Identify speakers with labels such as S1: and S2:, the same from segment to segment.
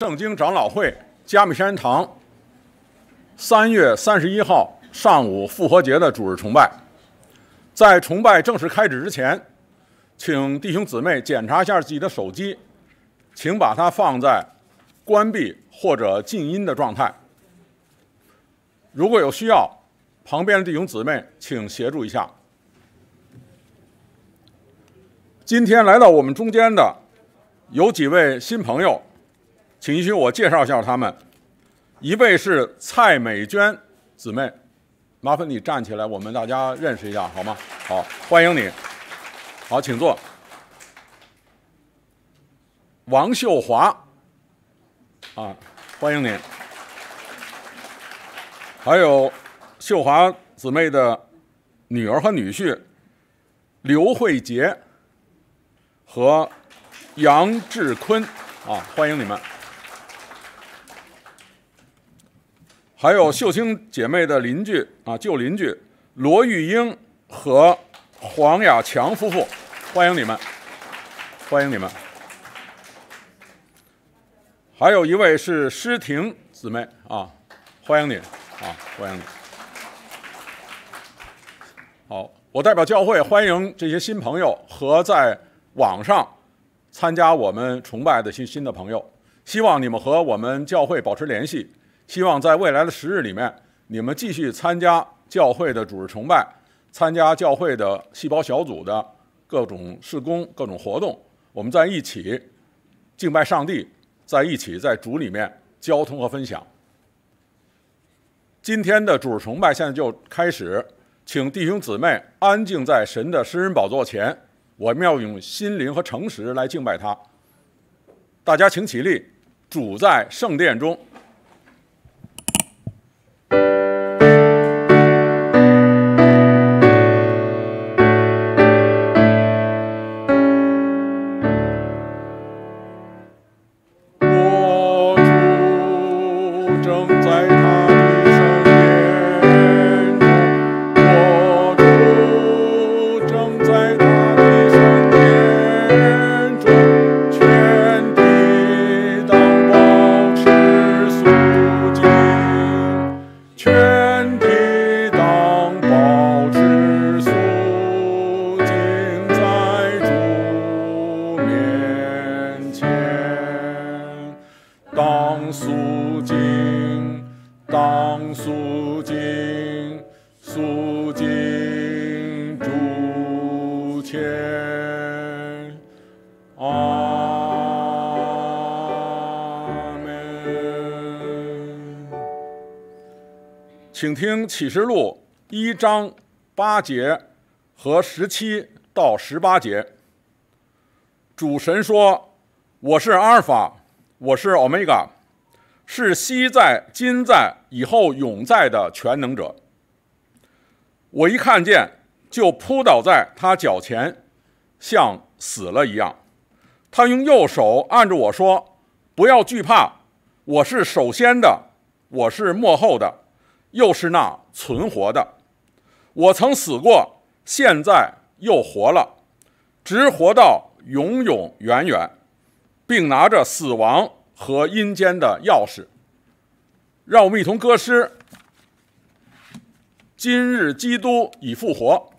S1: 圣经长老会加密山堂三月三十一号上午复活节的主日崇拜，在崇拜正式开始之前，请弟兄姊妹检查一下自己的手机，请把它放在关闭或者静音的状态。如果有需要，旁边的弟兄姊妹请协助一下。今天来到我们中间的有几位新朋友。请允许我介绍一下他们，一位是蔡美娟姊妹，麻烦你站起来，我们大家认识一下好吗？好，欢迎你，好，请坐。王秀华，啊，欢迎您。还有秀华姊妹的女儿和女婿刘慧杰和杨志坤，啊，欢迎你们。还有秀清姐妹的邻居啊，旧邻居罗玉英和黄亚强夫妇，欢迎你们，欢迎你们。还有一位是诗婷姊妹啊，欢迎你啊，欢迎你。好，我代表教会欢迎这些新朋友和在网上参加我们崇拜的新新的朋友，希望你们和我们教会保持联系。希望在未来的十日里面，你们继续参加教会的主日崇拜，参加教会的细胞小组的各种事工、各种活动。我们在一起敬拜上帝，在一起在主里面交通和分享。今天的主日崇拜现在就开始，请弟兄姊妹安静在神的圣人宝座前，我们要用心灵和诚实来敬拜他。大家请起立，主在圣殿中。Thank you. 请听《启示录》一章八节和十七到十八节。主神说：“我是阿尔法，我是欧米伽，是昔在、今在、以后永在的全能者。我一看见，就扑倒在他脚前，像死了一样。他用右手按着我说：‘不要惧怕，我是首先的，我是末后的。’”又是那存活的，我曾死过，现在又活了，直活到永永远远，并拿着死亡和阴间的钥匙。让我们一同歌诗：今日基督已复活。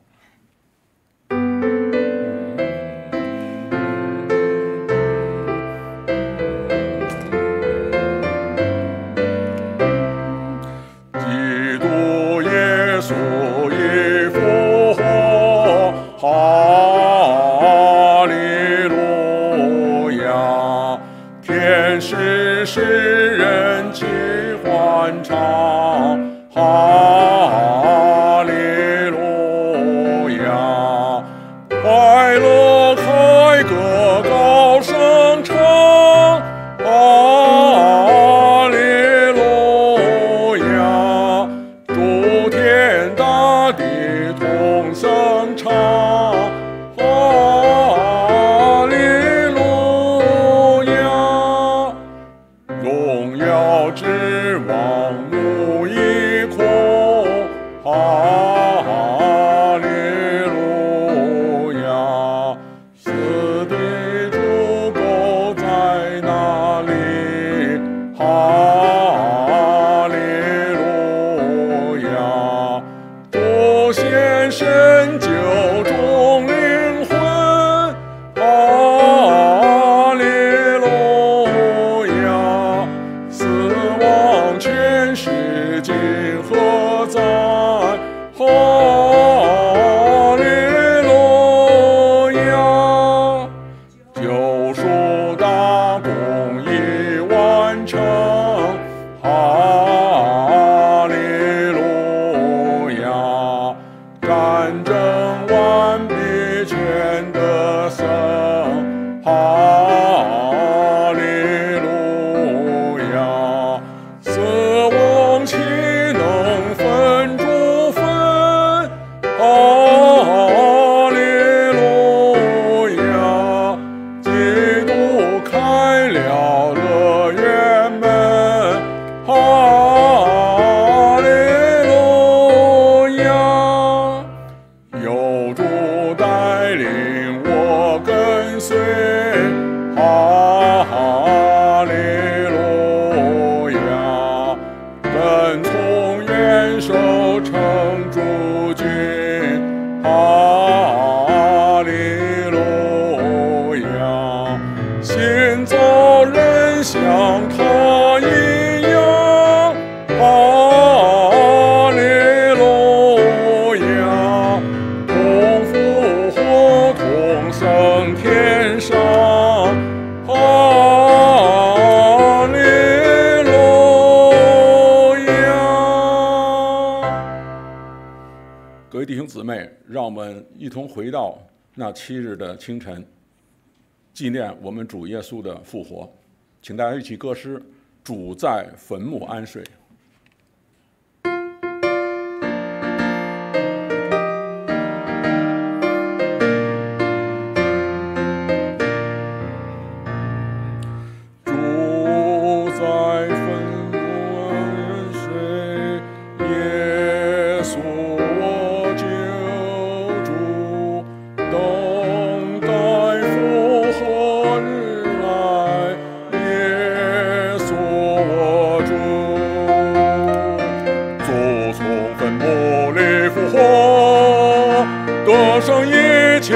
S1: 清晨，纪念我们主耶稣的复活，请大家一起歌诗：主在坟墓安睡。
S2: 从坟墓里复活，夺胜一切。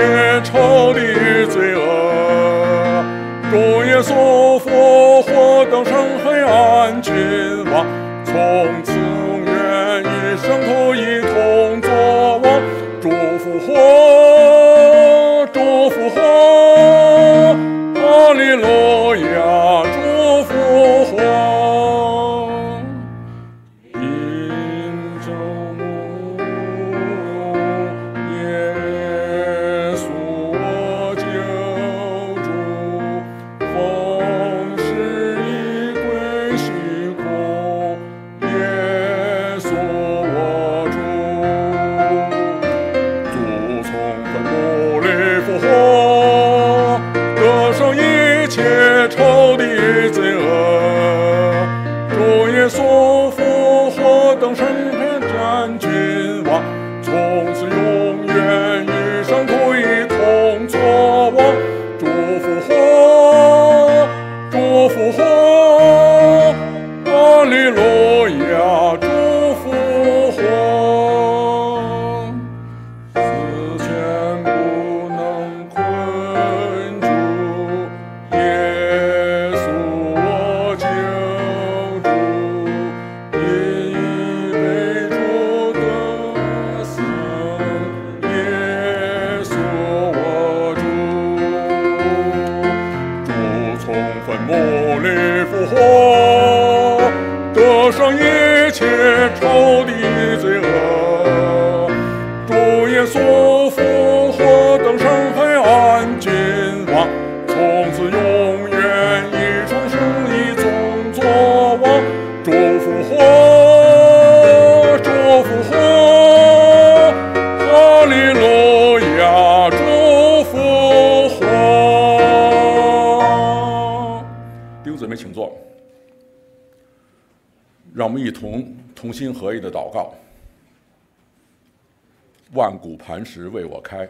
S1: 时为我开，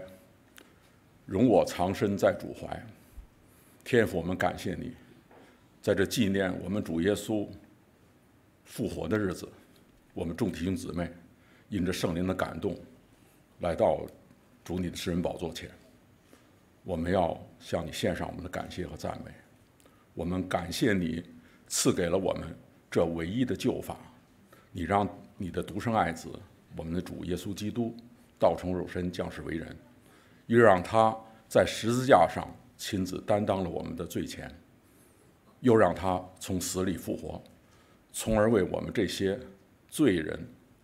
S1: 容我藏身在主怀。天父，我们感谢你，在这纪念我们主耶稣复活的日子，我们众弟兄姊妹因着圣灵的感动，来到主你的诗人宝座前，我们要向你献上我们的感谢和赞美。我们感谢你赐给了我们这唯一的救法，你让你的独生爱子，我们的主耶稣基督。道成肉身，降世为人，又让他在十字架上亲自担当了我们的罪前，又让他从死里复活，从而为我们这些罪人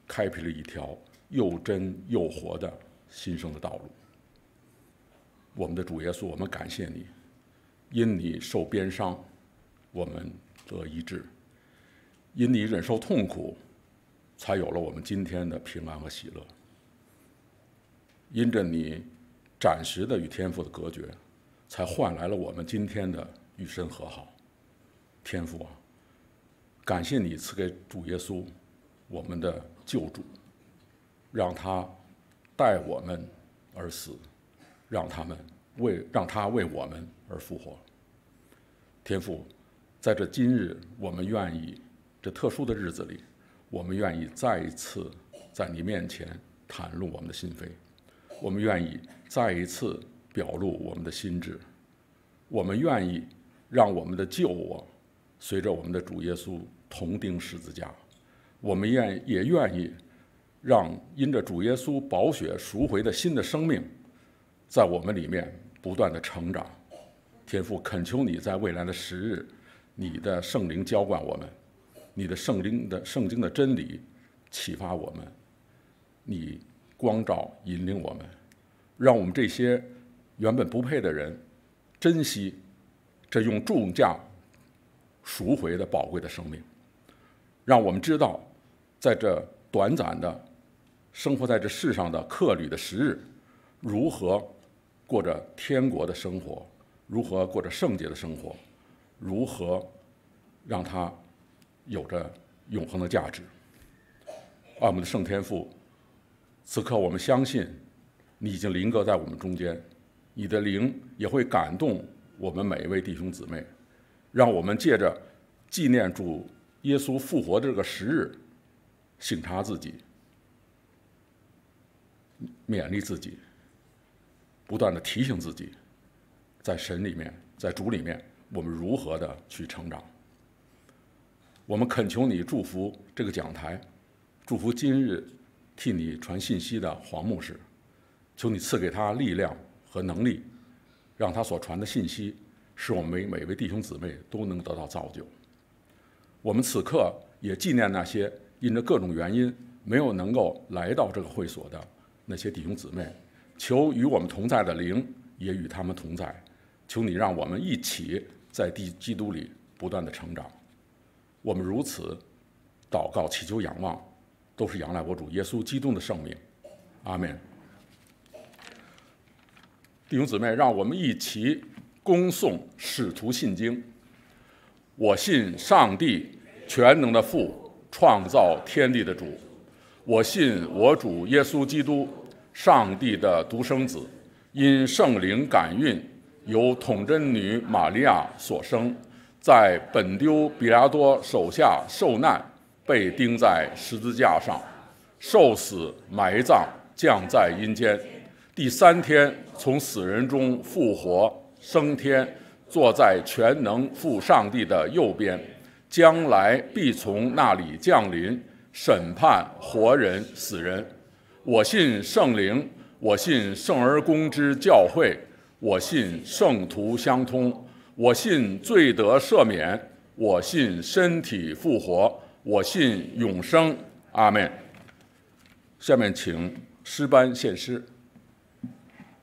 S1: 开辟了一条又真又活的新生的道路。我们的主耶稣，我们感谢你，因你受鞭伤，我们得医治；因你忍受痛苦，才有了我们今天的平安和喜乐。因着你暂时的与天父的隔绝，才换来了我们今天的与神和好。天父啊，感谢你赐给主耶稣我们的救主，让他代我们而死，让他们为让他为我们而复活。天父，在这今日，我们愿意这特殊的日子里，我们愿意再一次在你面前袒露我们的心扉。我们愿意再一次表露我们的心志，我们愿意让我们的旧我随着我们的主耶稣同钉十字架，我们愿也愿意让因着主耶稣宝血赎回的新的生命在我们里面不断的成长。天父，恳求你在未来的十日，你的圣灵浇灌我们，你的圣灵的圣经的真理启发我们，你。光照引领我们，让我们这些原本不配的人珍惜这用重价赎回的宝贵的生命，让我们知道在这短暂的、生活在这世上的客旅的时日，如何过着天国的生活，如何过着圣洁的生活，如何让它有着永恒的价值。啊，我们的圣天父。此刻，我们相信，你已经临格在我们中间，你的灵也会感动我们每一位弟兄姊妹，让我们借着纪念主耶稣复活的这个时日，省察自己，勉励自己，不断的提醒自己，在神里面，在主里面，我们如何的去成长。我们恳求你祝福这个讲台，祝福今日。替你传信息的黄牧师，求你赐给他力量和能力，让他所传的信息，使我们每位弟兄姊妹都能得到造就。我们此刻也纪念那些因着各种原因没有能够来到这个会所的那些弟兄姊妹，求与我们同在的灵也与他们同在，求你让我们一起在地基督里不断的成长。我们如此祷告，祈求、仰望。都是仰赖我主耶稣基督的圣名，阿门。弟兄姊妹，让我们一起恭送使徒信经》。我信上帝，全能的父，创造天地的主。我信我主耶稣基督，上帝的独生子，因圣灵感孕，由童真女玛利亚所生，在本丢比拉多手下受难。被钉在十字架上，受死埋葬，降在阴间。第三天从死人中复活，升天，坐在全能父上帝的右边。将来必从那里降临，审判活人死人。我信圣灵，我信圣而公之教会，我信圣徒相通，我信罪得赦免，我信身体复活。我信永生，阿门。下面请诗班献诗，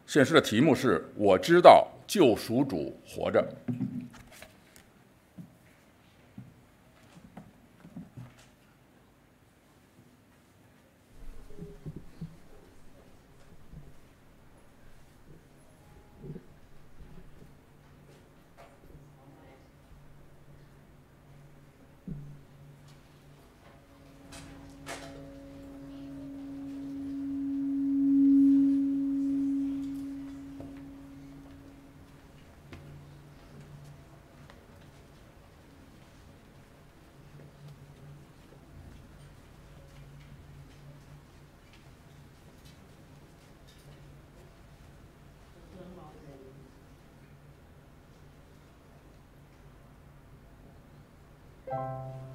S1: 献诗的题目是《我知道救赎主活着》。Amen.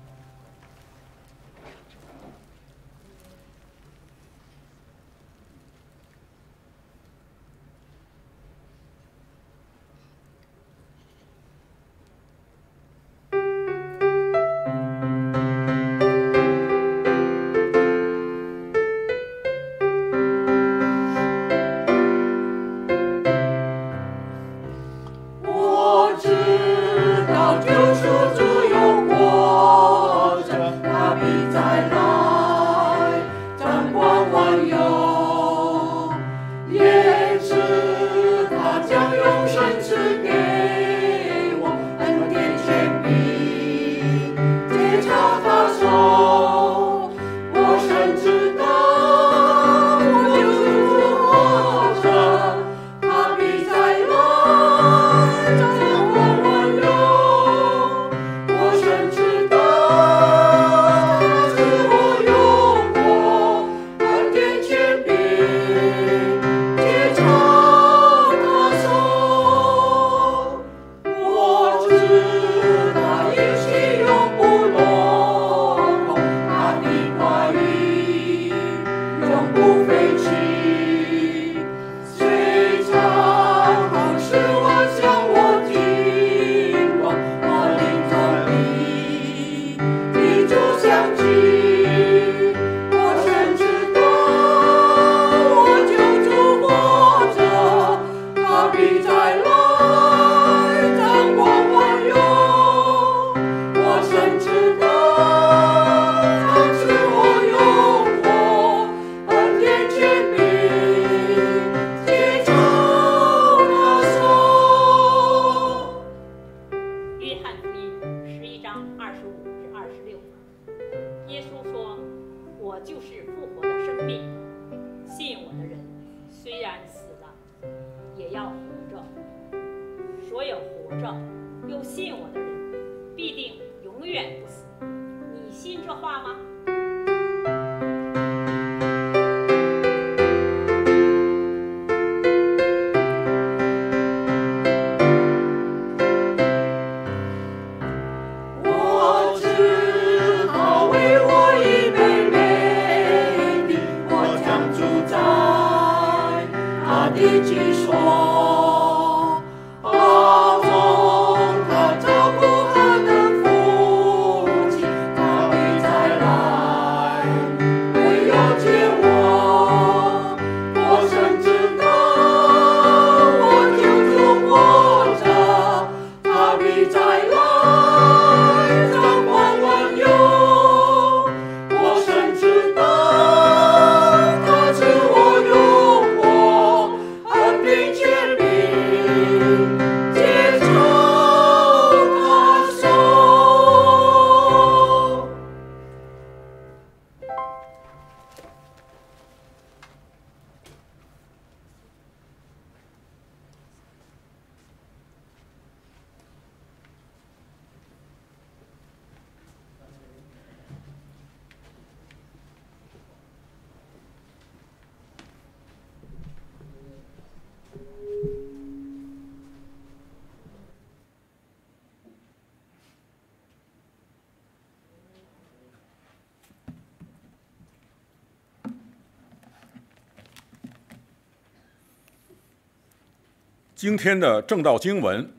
S1: 天的正道经文，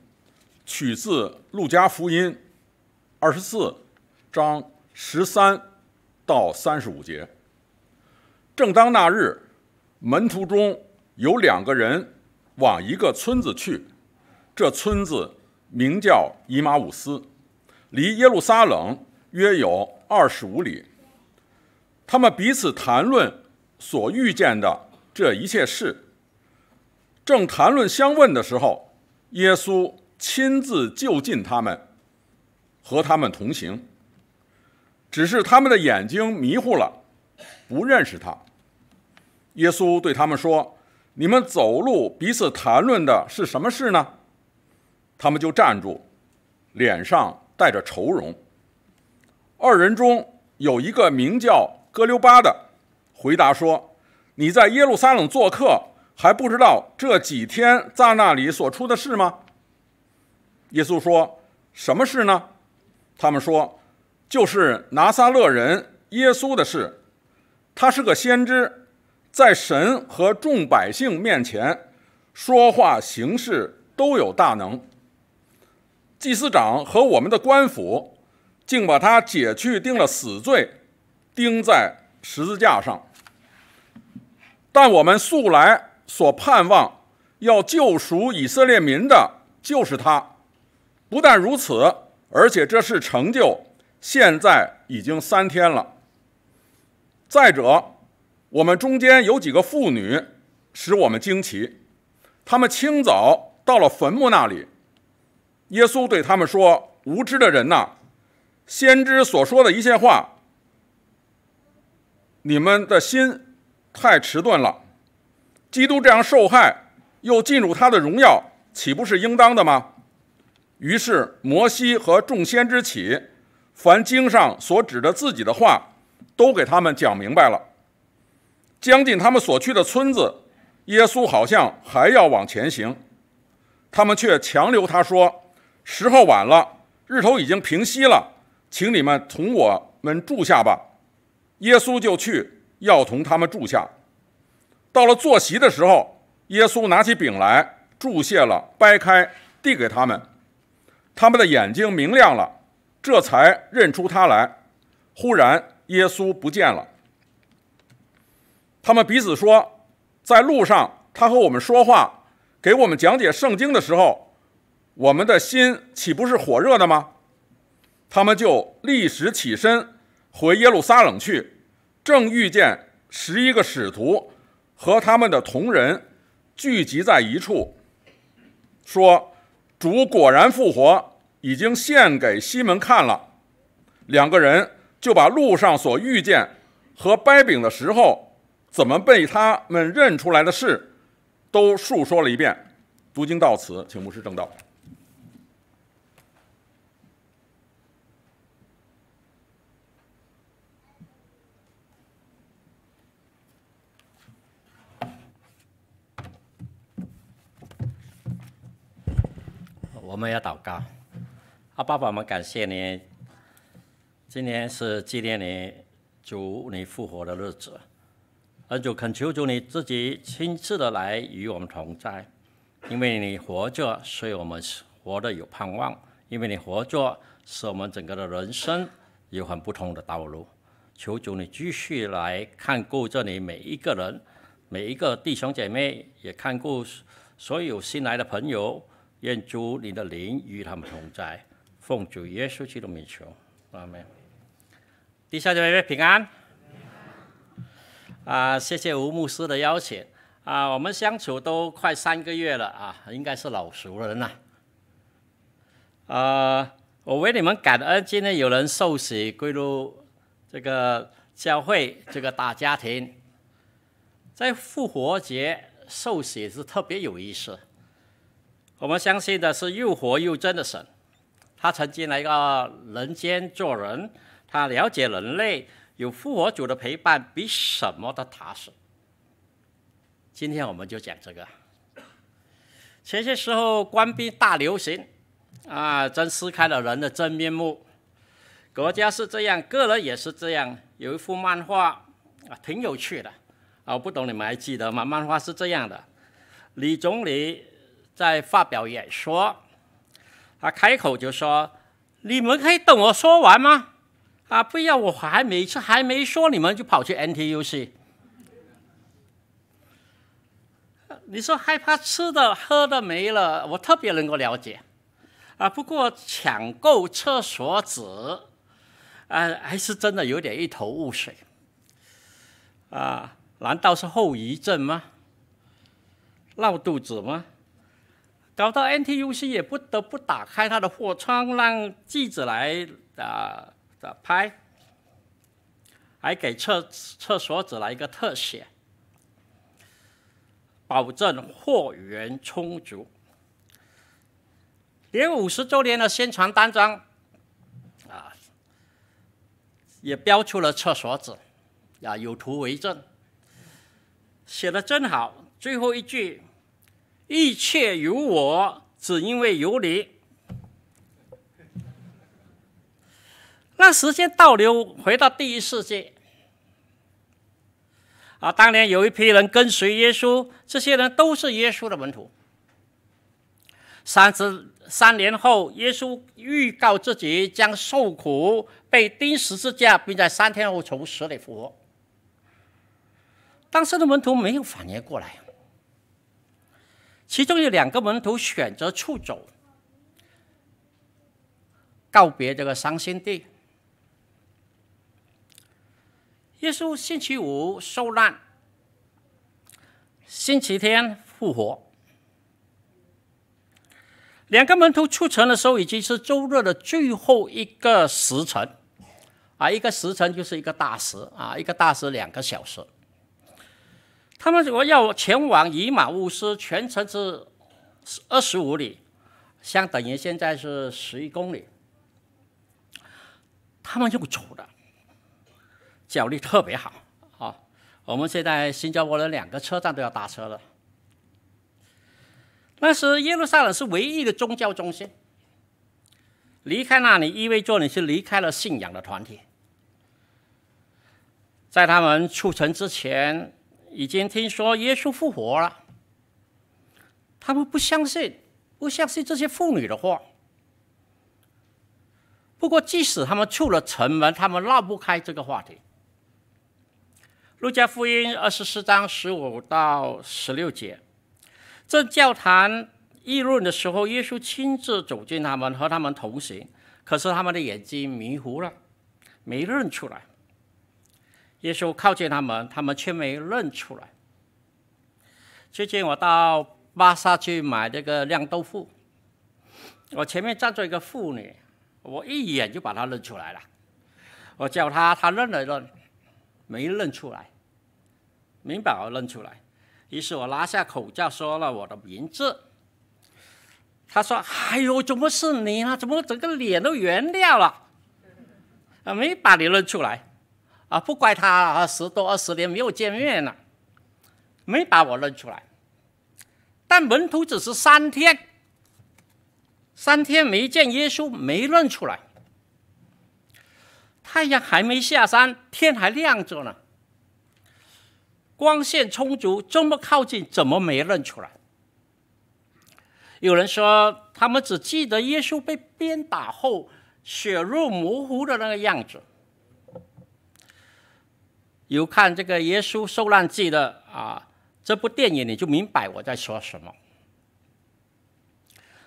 S1: 取自《路加福音》二十四章十三到三十五节。正当那日，门徒中有两个人往一个村子去，这村子名叫伊马武斯，离耶路撒冷约有二十五里。他们彼此谈论所遇见的这一切事。正谈论相问的时候，耶稣亲自就近他们，和他们同行。只是他们的眼睛迷糊了，不认识他。耶稣对他们说：“你们走路彼此谈论的是什么事呢？”他们就站住，脸上带着愁容。二人中有一个名叫哥留巴的，回答说：“你在耶路撒冷做客。”还不知道这几天在那里所出的事吗？耶稣说：“什么事呢？”他们说：“就是拿撒勒人耶稣的事。他是个先知，在神和众百姓面前说话行事都有大能。祭司长和我们的官府竟把他解去，定了死罪，钉在十字架上。但我们素来……”所盼望要救赎以色列民的，就是他。不但如此，而且这是成就，现在已经三天了。再者，我们中间有几个妇女使我们惊奇，他们清早到了坟墓那里。耶稣对他们说：“无知的人呐，先知所说的一切话，你们的心太迟钝了。”基督这样受害，又进入他的荣耀，岂不是应当的吗？于是摩西和众先知起，凡经上所指着自己的话，都给他们讲明白了。将近他们所去的村子，耶稣好像还要往前行，他们却强留他说：“时候晚了，日头已经平息了，请你们同我们住下吧。”耶稣就去，要同他们住下。到了坐席的时候，耶稣拿起饼来注谢了，掰开递给他们，他们的眼睛明亮了，这才认出他来。忽然，耶稣不见了。他们彼此说：“在路上，他和我们说话，给我们讲解圣经的时候，我们的心岂不是火热的吗？”他们就立时起身回耶路撒冷去，正遇见十一个使徒。和他们的同人聚集在一处，说：“主果然复活，已经献给西门看了。”两个人就把路上所遇见和掰饼的时候怎么被他们认出来的事都述说了一遍。读经到此，请牧师正道。
S3: 我们要祷告啊，爸爸，我们感谢你。今天是纪念你主你复活的日子，而主恳求主你自己亲自的来与我们同在，因为你活着，所以我们活的有盼望；因为你活着，使我们整个的人生有很不同的道路。求主你继续来看顾这里每一个人，每一个弟兄姐妹，也看顾所有新来的朋友。愿主你的灵与他们同在，奉主耶稣基督的名求，阿门。第三位平安。啊，谢谢吴牧师的邀请啊，我们相处都快三个月了啊，应该是老熟人了。啊，我为你们感恩，今天有人受洗归入这个教会这个大家庭，在复活节受洗是特别有意思。我们相信的是又活又真的神，他曾经来一个人间做人，他了解人类，有复活主的陪伴，比什么都踏实。今天我们就讲这个。前些时候官病大流行，啊，真撕开了人的真面目，国家是这样，个人也是这样。有一幅漫画啊，挺有趣的，啊，不懂你们还记得吗？漫画是这样的，李总理。在发表演说，他开口就说：“你们可以等我说完吗？啊，不要我还没吃还没说，你们就跑去 NTUC。你说害怕吃的喝的没了，我特别能够了解。啊，不过抢购厕所纸，啊，还是真的有点一头雾水。啊，难道是后遗症吗？闹肚子吗？”搞到 NTUC 也不得不打开他的货窗，让记者来啊拍，还给厕厕所纸来一个特写，保证货源充足。连五十周年的宣传单张，啊，也标出了厕所纸，啊，有图为证，写的真好，最后一句。一切有我，只因为有你。那时间倒流回到第一世界，啊，当年有一批人跟随耶稣，这些人都是耶稣的门徒。三十三年后，耶稣预告自己将受苦，被钉十字架，并在三天后从死里复活。当时的门徒没有反应过来。其中有两个门徒选择出走，告别这个伤心地。耶稣星期五受难，星期天复活。两个门徒出城的时候，已经是周日的最后一个时辰，啊，一个时辰就是一个大时，啊，一个大时两个小时。他们如果要前往以马乌斯，全程是二十五里，相等于现在是十一公里。他们就走了，脚力特别好。啊！我们现在新加坡的两个车站都要打车了。那时耶路撒冷是唯一的宗教中心，离开那里意味着你是离开了信仰的团体。在他们出城之前。已经听说耶稣复活了，他们不相信，不相信这些妇女的话。不过，即使他们出了城门，他们绕不开这个话题。路加福音二十四章十五到十六节，正教堂议论的时候，耶稣亲自走进他们，和他们同行。可是他们的眼睛迷糊了，没认出来。耶稣靠近他们，他们却没认出来。最近我到巴萨去买这个酿豆腐，我前面站着一个妇女，我一眼就把她认出来了。我叫她，她认了认，没认出来，没把我认出来。于是我拉下口罩，说了我的名字。她说：“哎呦，怎么是你啊？怎么整个脸都圆掉了？啊，没把你认出来。”啊，不怪他，十多二十年没有见面了，没把我认出来。但门徒只是三天，三天没见耶稣，没认出来。太阳还没下山，天还亮着呢，光线充足，这么靠近，怎么没认出来？有人说，他们只记得耶稣被鞭打后血肉模糊的那个样子。有看这个《耶稣受难记》的啊，这部电影你就明白我在说什么。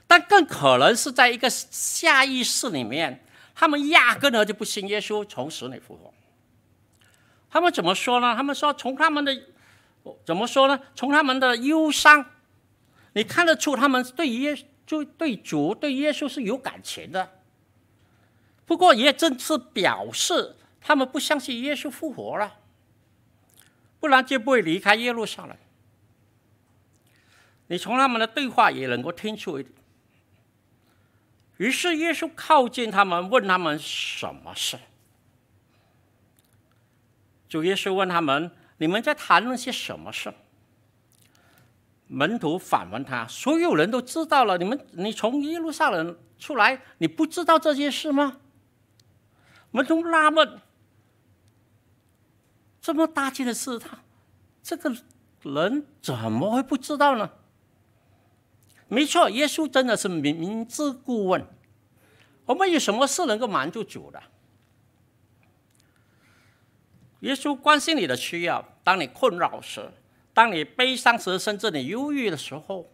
S3: 但更可能是在一个下意识里面，他们压根呢就不信耶稣从死里复活。他们怎么说呢？他们说从他们的怎么说呢？从他们的忧伤，你看得出他们对耶就对主对耶稣是有感情的。不过也正是表示他们不相信耶稣复活了。不然就不会离开耶路撒冷。你从他们的对话也能够听出一点。于是耶稣靠近他们，问他们什么事。主耶稣问他们：“你们在谈论些什么事？”门徒反问他：“所有人都知道了，你们，你从耶路撒冷出来，你不知道这件事吗？”门徒纳闷。这么大气的事，他这个人怎么会不知道呢？没错，耶稣真的是明知故问。我们有什么事能够瞒住主的？耶稣关心你的需要，当你困扰时，当你悲伤时，甚至你忧郁的时候，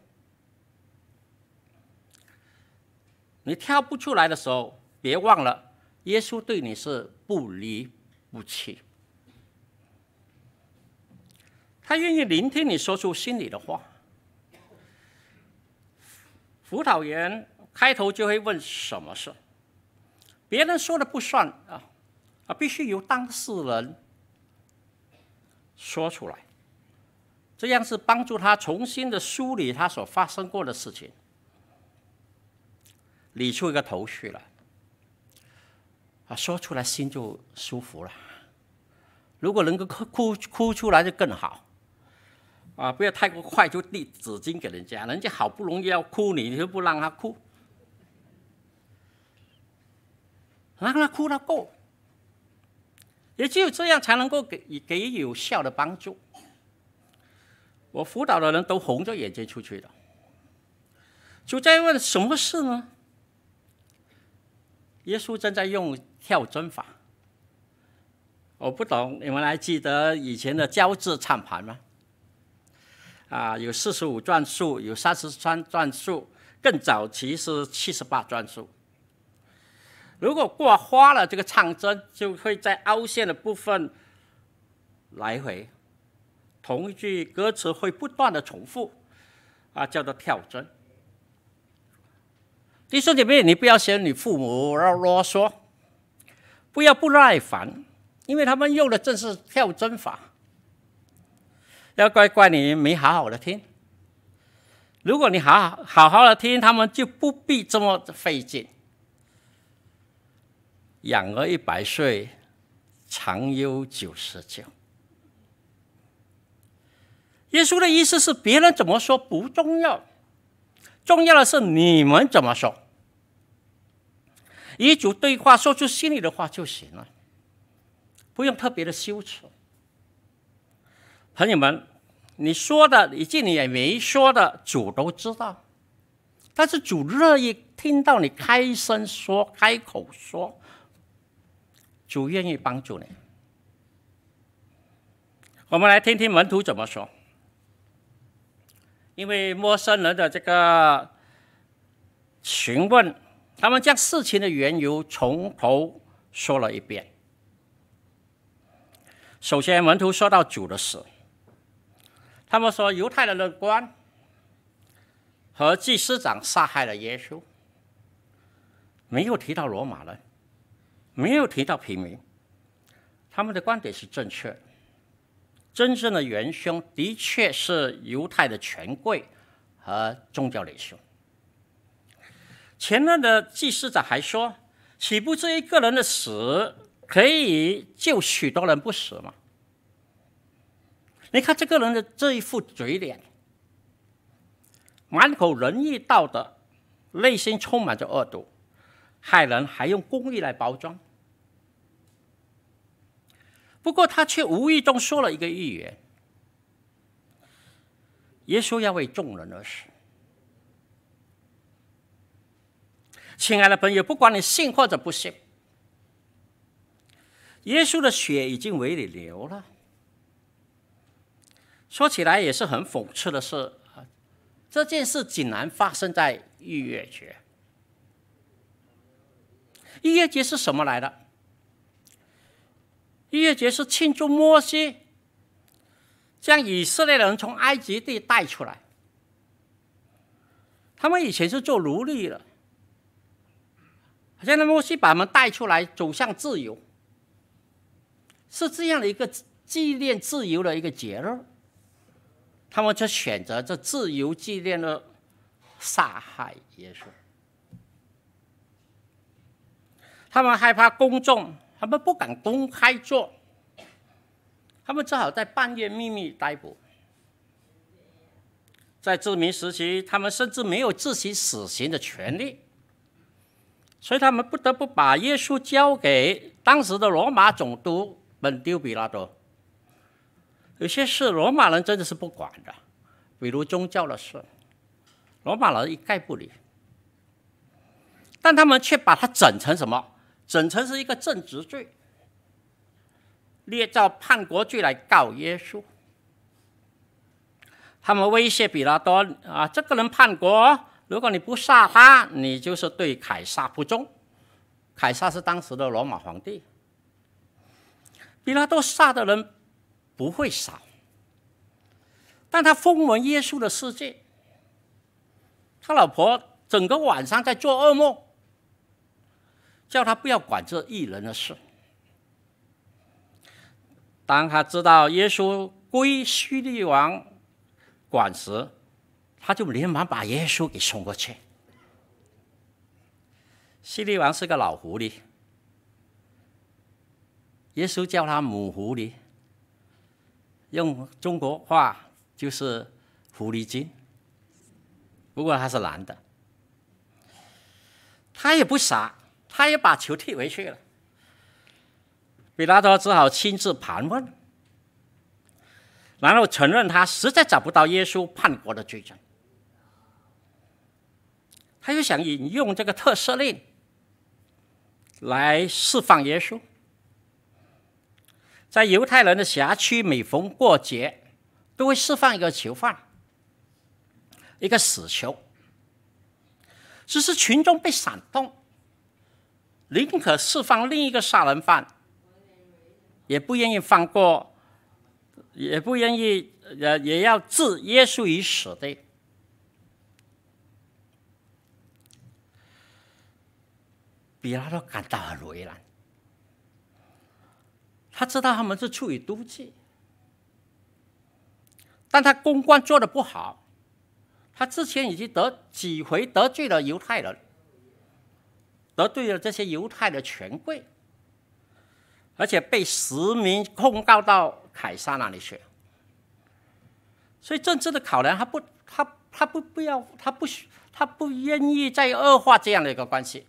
S3: 你跳不出来的时候，别忘了，耶稣对你是不离不弃。他愿意聆听你说出心里的话。辅导员开头就会问什么事，别人说的不算啊，啊，必须由当事人说出来，这样是帮助他重新的梳理他所发生过的事情，理出一个头绪来，啊，说出来心就舒服了，如果能够哭哭出来就更好。啊，不要太过快就递纸巾给人家，人家好不容易要哭，你你就不让他哭，让他哭他够，也只有这样才能够给给有效的帮助。我辅导的人都红着眼睛出去了，就在问什么事呢？耶稣正在用跳针法，我不懂，你们还记得以前的胶质唱盘吗？啊，有四十五转速，有三十三转速，更早期是七十八转速。如果挂花了这个唱针，就会在凹陷的部分来回，同一句歌词会不断的重复，啊，叫做跳针。弟兄姐妹，你不要嫌你父母要啰嗦，不要不耐烦，因为他们用的正是跳针法。要怪怪你没好好的听。如果你好好好好的听，他们就不必这么费劲。养儿一百岁，常忧九十九。耶稣的意思是，别人怎么说不重要，重要的是你们怎么说。一组对话，说出心里的话就行了，不用特别的羞耻。朋友们，你说的以及你也没说的，主都知道。但是主乐意听到你开声说、开口说，主愿意帮助你。我们来听听门徒怎么说。因为陌生人的这个询问，他们将事情的缘由从头说了一遍。首先，门徒说到主的死。他们说犹太人的官和祭司长杀害了耶稣，没有提到罗马人，没有提到平民。他们的观点是正确，真正的元凶的确是犹太的权贵和宗教领袖。前任的祭司长还说：“岂不这一个人的死可以救许多人不死吗？”你看这个人的这一副嘴脸，满口仁义道德，内心充满着恶毒，害人还用公益来包装。不过他却无意中说了一个预言：耶稣要为众人而死。亲爱的朋友，不管你信或者不信，耶稣的血已经为你流了。说起来也是很讽刺的事，这件事竟然发生在逾越节。逾越节是什么来的？逾越节是庆祝摩西将以色列人从埃及地带出来，他们以前是做奴隶的，现在摩西把他们带出来走向自由，是这样的一个纪念自由的一个节日。他们就选择这自由纪念的杀害耶稣。他们害怕公众，他们不敢公开做，他们只好在半夜秘密逮捕。在殖民时期，他们甚至没有执行死刑的权利，所以他们不得不把耶稣交给当时的罗马总督本丢·比拉多。有些事罗马人真的是不管的，比如宗教的事，罗马人一概不理。但他们却把它整成什么？整成是一个政治罪，列造叛国罪来告耶稣。他们威胁比拉多啊，这个人叛国，如果你不杀他，你就是对凯撒不忠。凯撒是当时的罗马皇帝。比拉多杀的人。不会少，但他封闻耶稣的世界。他老婆整个晚上在做噩梦，叫他不要管这一人的事。当他知道耶稣归叙利王管时，他就连忙把耶稣给送过去。叙利王是个老狐狸，耶稣叫他母狐狸。用中国话就是狐狸精，不过他是男的，他也不傻，他也把球踢回去了。比拉多只好亲自盘问，然后承认他实在找不到耶稣叛国的罪证，他又想引用这个特赦令来释放耶稣。在犹太人的辖区，每逢过节，都会释放一个囚犯，一个死囚。只是群众被煽动，宁可释放另一个杀人犯，也不愿意放过，也不愿意也也要置耶稣于死的，比拉都感到为难。他知道他们是处于妒忌，但他公关做的不好，他之前已经得几回得罪了犹太人，得罪了这些犹太的权贵，而且被实名控告到凯撒那里去，所以政治的考量，他不他他不不要他不他不愿意再恶化这样的一个关系。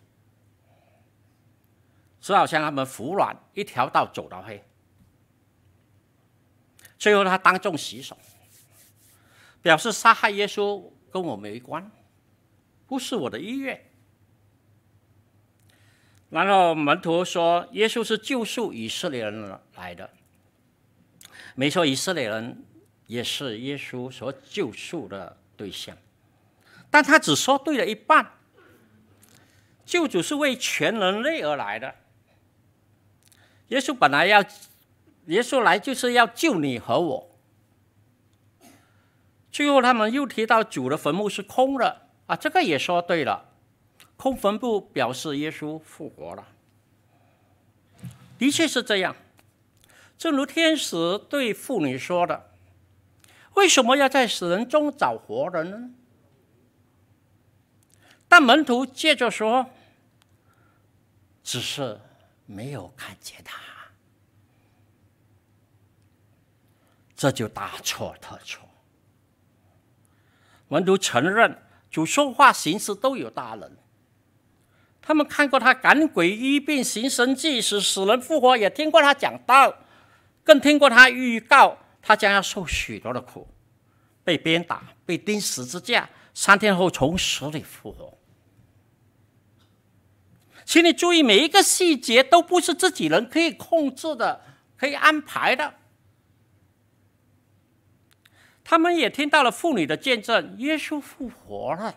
S3: 只好向他们服软，一条道走到黑。最后，他当众洗手，表示杀害耶稣跟我没关，不是我的意愿。然后门徒说：“耶稣是救赎以色列人来的。”没错，以色列人也是耶稣所救赎的对象，但他只说对了一半。救主是为全人类而来的。耶稣本来要，耶稣来就是要救你和我。最后他们又提到主的坟墓是空的啊，这个也说对了，空坟墓表示耶稣复活了。的确是这样，正如天使对妇女说的，为什么要在死人中找活人呢？但门徒接着说，只是。没有看见他，这就大错特错。门徒承认，主说话行事都有大能。他们看过他赶鬼、医病、行神迹使死人复活，也听过他讲道，更听过他预告他将要受许多的苦，被鞭打，被钉十字架，三天后从死里复活。请你注意，每一个细节都不是自己人可以控制的，可以安排的。他们也听到了妇女的见证，耶稣复活了。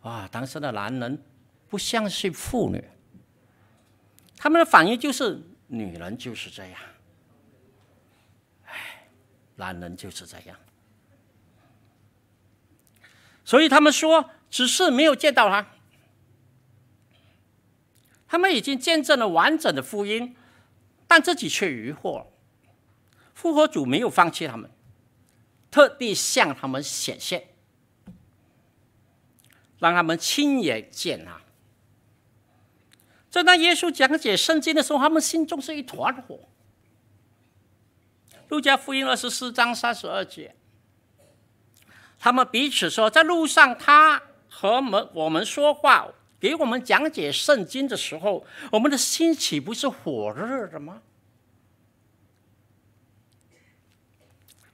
S3: 啊，当时的男人不相信妇女，他们的反应就是：女人就是这样，哎，男人就是这样。所以他们说。只是没有见到他，他们已经见证了完整的福音，但自己却疑惑。复活主没有放弃他们，特地向他们显现，让他们亲眼见他。正当耶稣讲解圣经的时候，他们心中是一团火。路加福音二十四章三十二节，他们彼此说，在路上他。和我们说话，给我们讲解圣经的时候，我们的心岂不是火热的吗？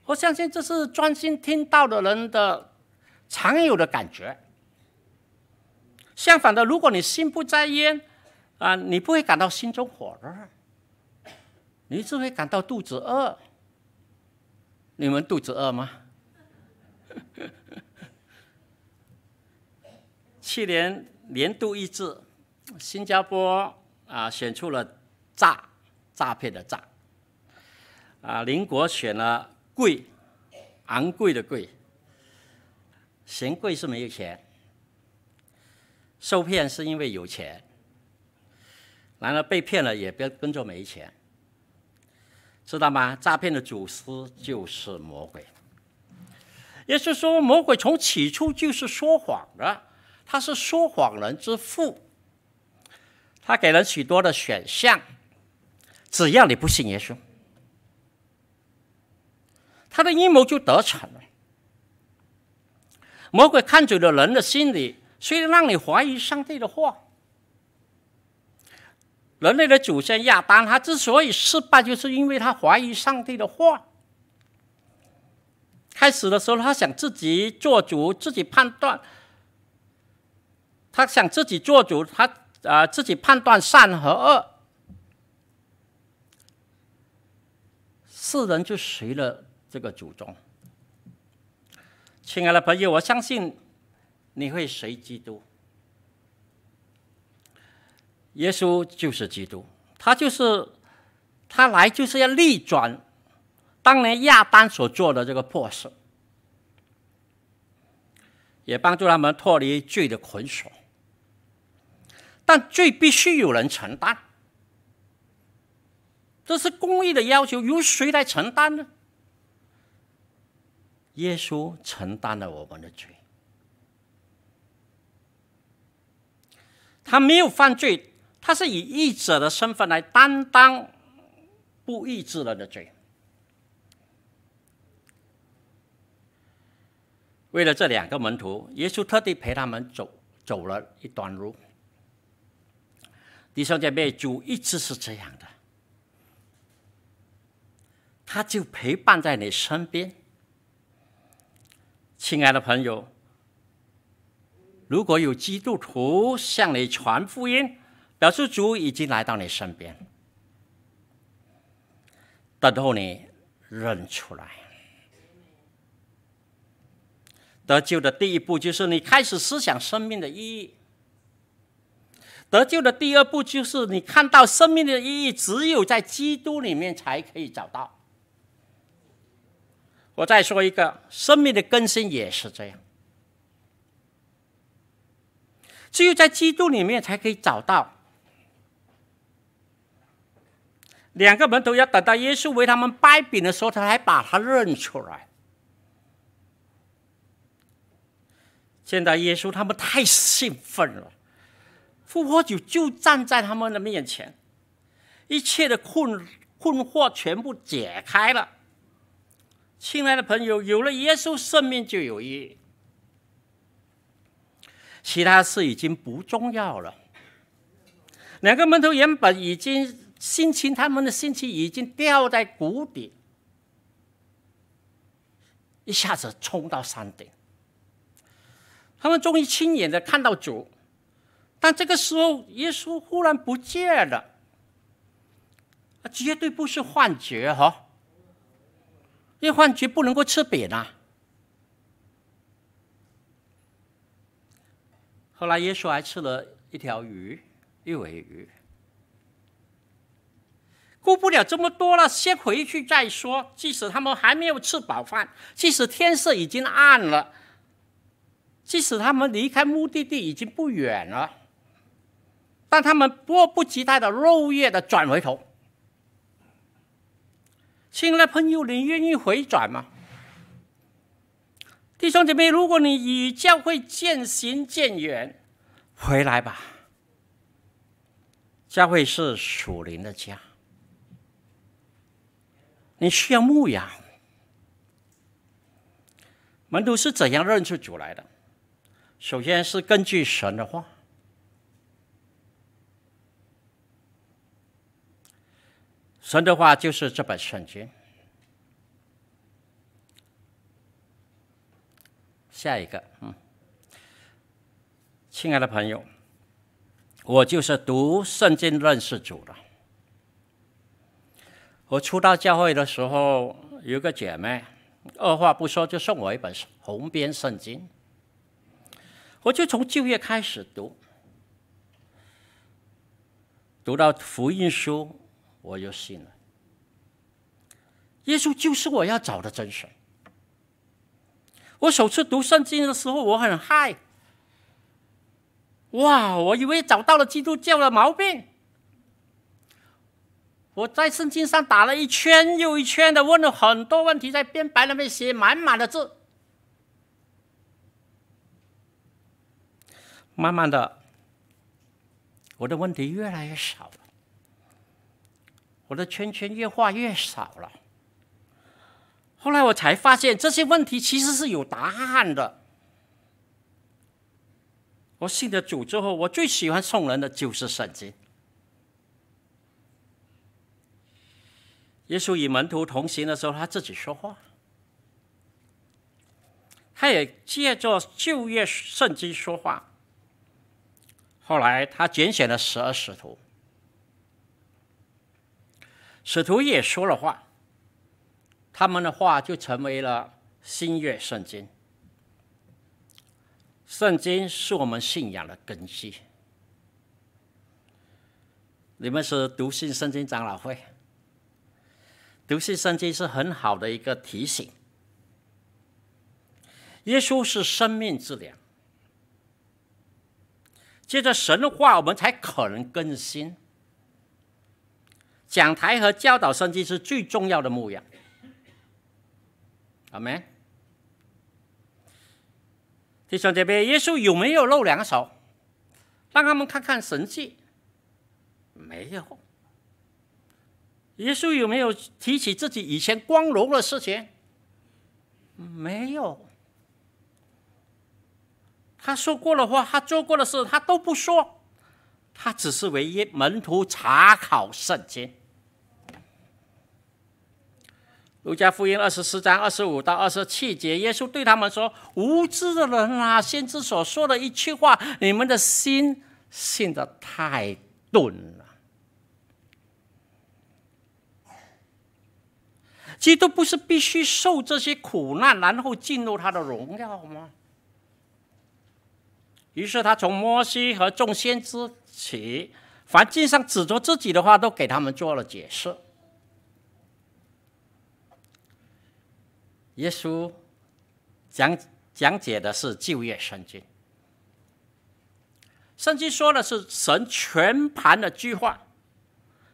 S3: 我相信这是专心听到的人的常有的感觉。相反的，如果你心不在焉啊，你不会感到心中火热，你只会感到肚子饿。你们肚子饿吗？去年年度一致，新加坡啊选出了诈诈骗的诈，啊邻国选了贵昂贵的贵。嫌贵是没有钱，受骗是因为有钱，然而被骗了也别跟着没钱，知道吗？诈骗的祖师就是魔鬼，也是说魔鬼从起初就是说谎的。他是说谎人之父，他给了许多的选项，只要你不信耶稣，他的阴谋就得逞了。魔鬼看准了人的心理，所以让你怀疑上帝的话。人类的祖先亚当，他之所以失败，就是因为他怀疑上帝的话。开始的时候，他想自己做主，自己判断。他想自己做主，他啊自己判断善和恶，世人就随了这个祖宗。亲爱的朋友，我相信你会随基督。耶稣就是基督，他就是他来就是要逆转当年亚当所做的这个破事，也帮助他们脱离罪的捆锁。但罪必须有人承担，这是公义的要求。由谁来承担呢？耶稣承担了我们的罪，他没有犯罪，他是以义者的身份来担当不义之人的罪。为了这两个门徒，耶稣特地陪他们走走了一段路。弟兄姐妹，主一直是这样的，他就陪伴在你身边，亲爱的朋友。如果有基督徒向你传福音，表示主已经来到你身边，等候你认出来。得救的第一步就是你开始思想生命的意义。得救的第二步就是你看到生命的意义，只有在基督里面才可以找到。我再说一个，生命的更新也是这样，只有在基督里面才可以找到。两个门徒要等到耶稣为他们掰饼的时候，他还把他认出来，见到耶稣，他们太兴奋了。复活酒就站在他们的面前，一切的困困惑全部解开了。亲爱的朋友，有了耶稣生命就有意义，其他事已经不重要了。两个门徒原本已经心情，他们的心情已经掉在谷底，一下子冲到山顶，他们终于亲眼的看到主。但这个时候，耶稣忽然不见了，绝对不是幻觉哈，因为幻觉不能够吃饼啊。后来耶稣还吃了一条鱼，一尾鱼。顾不了这么多了，先回去再说。即使他们还没有吃饱饭，即使天色已经暗了，即使他们离开目的地已经不远了。但他们迫不及待的、肉眼的转回头。亲爱的朋友，你愿意回转吗？弟兄姐妹，如果你与教会渐行渐远，回来吧。教会是属灵的家，你需要牧养。门徒是怎样认出主来的？首先是根据神的话。神的话就是这本圣经。下一个，嗯，亲爱的朋友，我就是读圣经认识主的。我初到教会的时候，有个姐妹二话不说就送我一本红边圣经，我就从旧约开始读，读到福音书。我就信了，耶稣就是我要找的真神。我首次读圣经的时候，我很嗨，哇！我以为找到了基督教的毛病。我在圣经上打了一圈又一圈的，问了很多问题，在边白那边写满满的字。慢慢的，我的问题越来越少。我的圈圈越画越少了。后来我才发现这些问题其实是有答案的。我信了主之后，我最喜欢送人的就是圣经。耶稣与门徒同行的时候，他自己说话，他也借着旧约圣经说话。后来他拣选了十二使徒。使徒也说了话，他们的话就成为了新月圣经。圣经是我们信仰的根基。你们是读信圣经长老会，读信圣经是很好的一个提醒。耶稣是生命之粮，接着神的话，我们才可能更新。讲台和教导圣经是最重要的牧养。阿门。弟兄姐妹，耶稣有没有露两手，让他们看看神迹？没有。耶稣有没有提起自己以前光荣的事情？没有。他说过的话，他做过的事，他都不说。他只是为门徒查考圣经。儒家福音》二十四章二十五到二十七节，耶稣对他们说：“无知的人啊，先知所说的一句话，你们的心信的太钝了。基督不是必须受这些苦难，然后进入他的荣耀吗？”于是他从摩西和众先知起，凡经上指着自己的话，都给他们做了解释。耶稣讲讲解的是旧约圣经，圣经说的是神全盘的计划，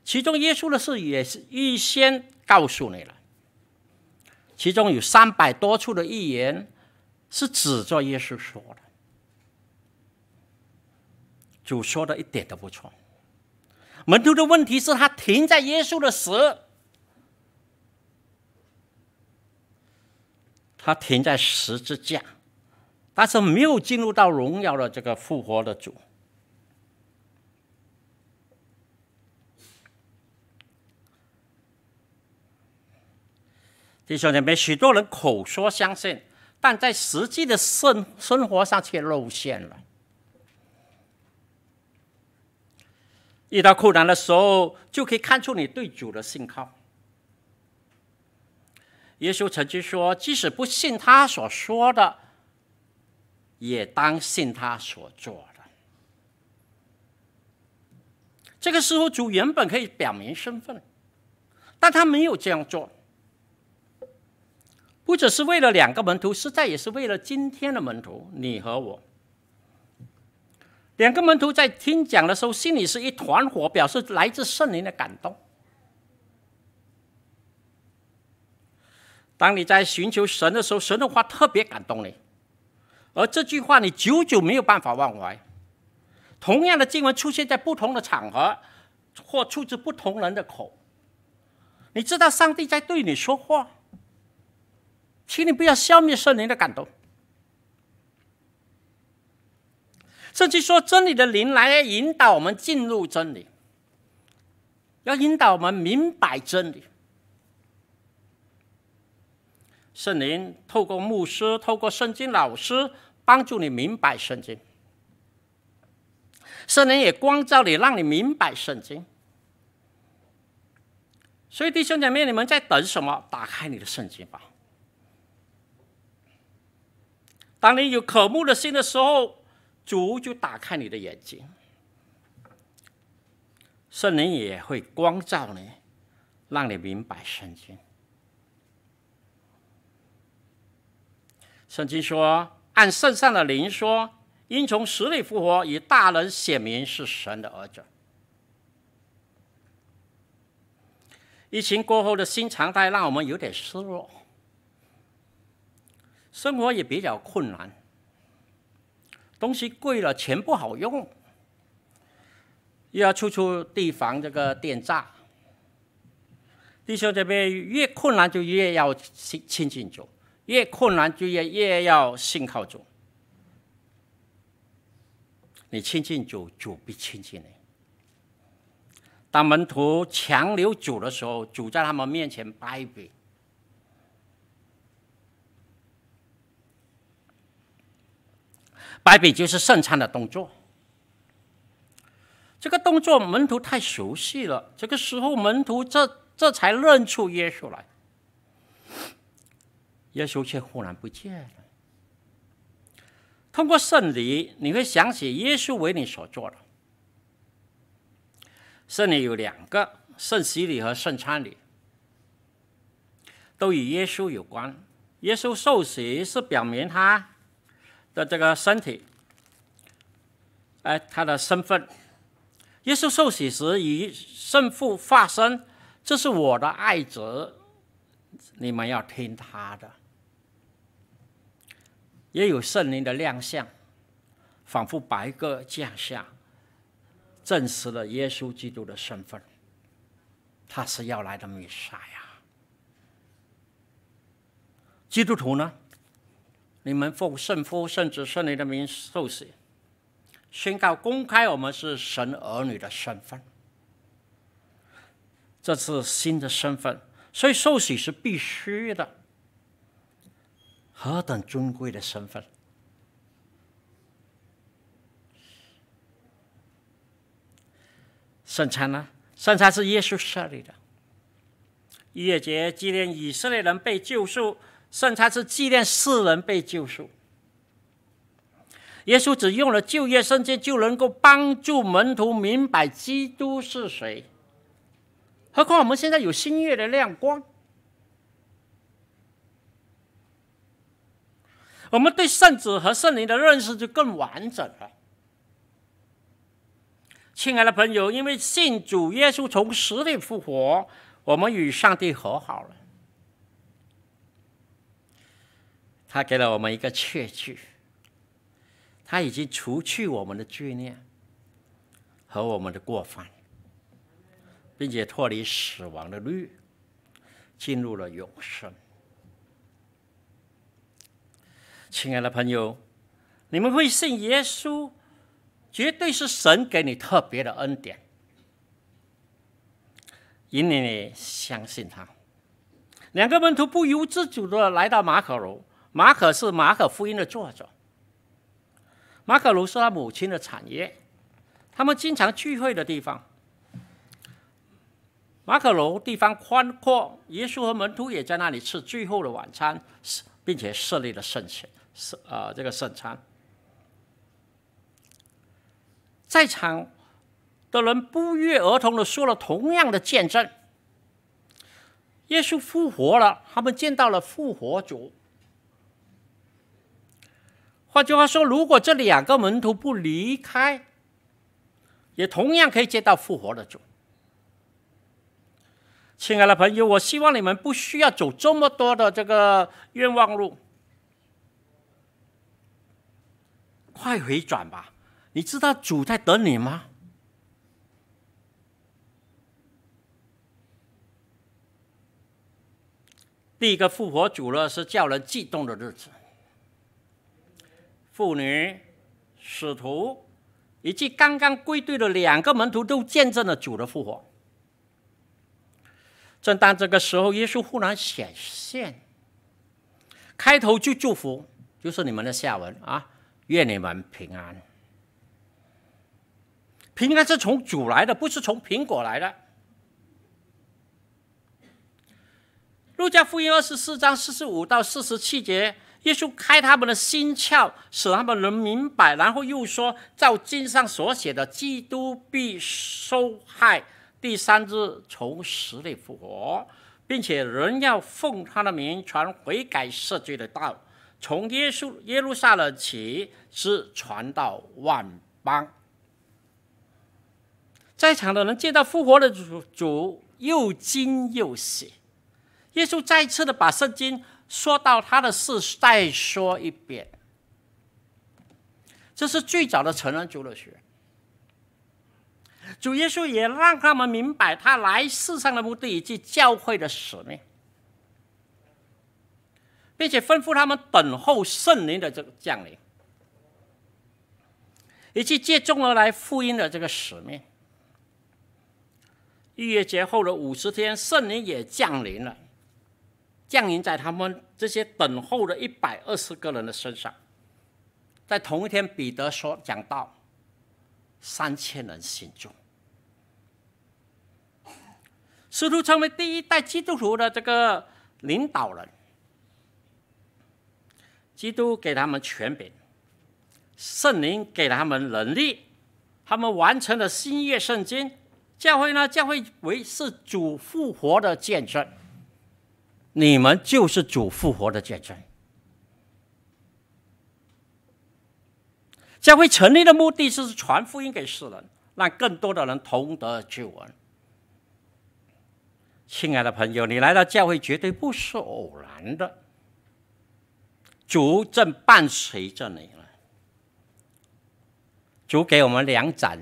S3: 其中耶稣的事也是预先告诉你了，其中有三百多处的预言是指着耶稣说的，主说的一点都不错。门徒的问题是他停在耶稣的时。他停在十字架，但是没有进入到荣耀的这个复活的主。弟兄姐妹，许多人口说相信，但在实际的生生活上却露馅了。遇到困难的时候，就可以看出你对主的信靠。耶稣曾经说：“即使不信他所说的，也当信他所做的。”这个时候，主原本可以表明身份，但他没有这样做。不只是为了两个门徒，实在也是为了今天的门徒你和我。两个门徒在听讲的时候，心里是一团火，表示来自圣灵的感动。当你在寻求神的时候，神的话特别感动你，而这句话你久久没有办法忘怀。同样的经文出现在不同的场合，或出自不同人的口，你知道上帝在对你说话，请你不要消灭圣灵的感动，甚至说真理的灵来引导我们进入真理，要引导我们明白真理。圣灵透过牧师，透过圣经老师帮助你明白圣经。圣灵也光照你，让你明白圣经。所以弟兄姐妹，你们在等什么？打开你的圣经吧。当你有渴慕的心的时候，主就打开你的眼睛。圣灵也会光照你，让你明白圣经。圣经说：“按圣上的灵说，应从死里复活，以大能显明是神的儿子。”疫情过后的新常态让我们有点失落，生活也比较困难，东西贵了，钱不好用，又要处处提防这个电诈。弟兄姐妹，越困难就越要亲亲近主。越困难就越越要信靠主。你亲近主，主必亲近你。当门徒强留主的时候，主在他们面前摆笔，摆笔就是圣餐的动作。这个动作门徒太熟悉了，这个时候门徒这这才认出耶稣来。耶稣却忽然不见了。通过圣礼，你会想起耶稣为你所做的。圣礼有两个：圣洗礼和圣餐礼，都与耶稣有关。耶稣受洗是表明他的这个身体，哎，他的身份。耶稣受洗时以圣父化身，这是我的爱子，你们要听他的。也有圣灵的亮相，仿佛白鸽降下，证实了耶稣基督的身份。他是要来的弥赛亚基督徒呢，你们奉圣父、圣子、圣灵的名受洗，宣告公开我们是神儿女的身份。这是新的身份，所以受洗是必须的。何等尊贵的身份！圣餐呢？圣餐是耶稣设立的，逾越节纪念以色列人被救赎，圣餐是纪念世人被救赎。耶稣只用了旧约圣经就能够帮助门徒明白基督是谁，何况我们现在有新月的亮光。我们对圣子和圣灵的认识就更完整了，亲爱的朋友，因为信主耶稣从死里复活，我们与上帝和好了。他给了我们一个确据，他已经除去我们的罪孽和我们的过犯，并且脱离死亡的律，进入了永生。亲爱的朋友，你们会信耶稣，绝对是神给你特别的恩典，因领你相信他。两个门徒不由自主的来到马可楼。马可是马可福音的作者，马可楼是他母亲的产业，他们经常聚会的地方。马可楼地方宽阔，耶稣和门徒也在那里吃最后的晚餐，并且设立了圣餐。是，啊，这个审查，在场的人不约而同的说了同样的见证：耶稣复活了，他们见到了复活主。换句话说，如果这两个门徒不离开，也同样可以见到复活的主。亲爱的朋友，我希望你们不需要走这么多的这个冤枉路。快回转吧！你知道主在等你吗？第一个复活主呢，是叫人激动的日子。妇女、使徒以及刚刚归队的两个门徒都见证了主的复活。正当这个时候，耶稣忽然显现，开头就祝福，就是你们的下文啊。愿你们平安。平安是从主来的，不是从苹果来的。路加福音二十四章四十五到四十七节，耶稣开他们的心窍，使他们能明白，然后又说：“照经上所写的，基督必受害，第三日从死里复活，并且仍要奉他的名传悔改赦罪的道。”从耶稣耶路撒冷起，是传到万邦。在场的人见到复活的主，主又惊又喜。耶稣再次的把圣经说到他的事再说一遍。这是最早的成人主的学。主耶稣也让他们明白他来世上的目的以及教会的使命。并且吩咐他们等候圣灵的这个降临，以及借众而来福音的这个使命。逾越节后的五十天，圣灵也降临了，降临在他们这些等候的一百二十个人的身上。在同一天，彼得说讲道，三千人心中，试图成为第一代基督徒的这个领导人。基督给他们权柄，圣灵给他们能力，他们完成了新约圣经。教会呢？教会为是主复活的见证。你们就是主复活的见证。教会成立的目的就是传福音给世人，让更多的人同得救恩。亲爱的朋友，你来到教会绝对不是偶然的。主正伴随着你了，主给我们两盏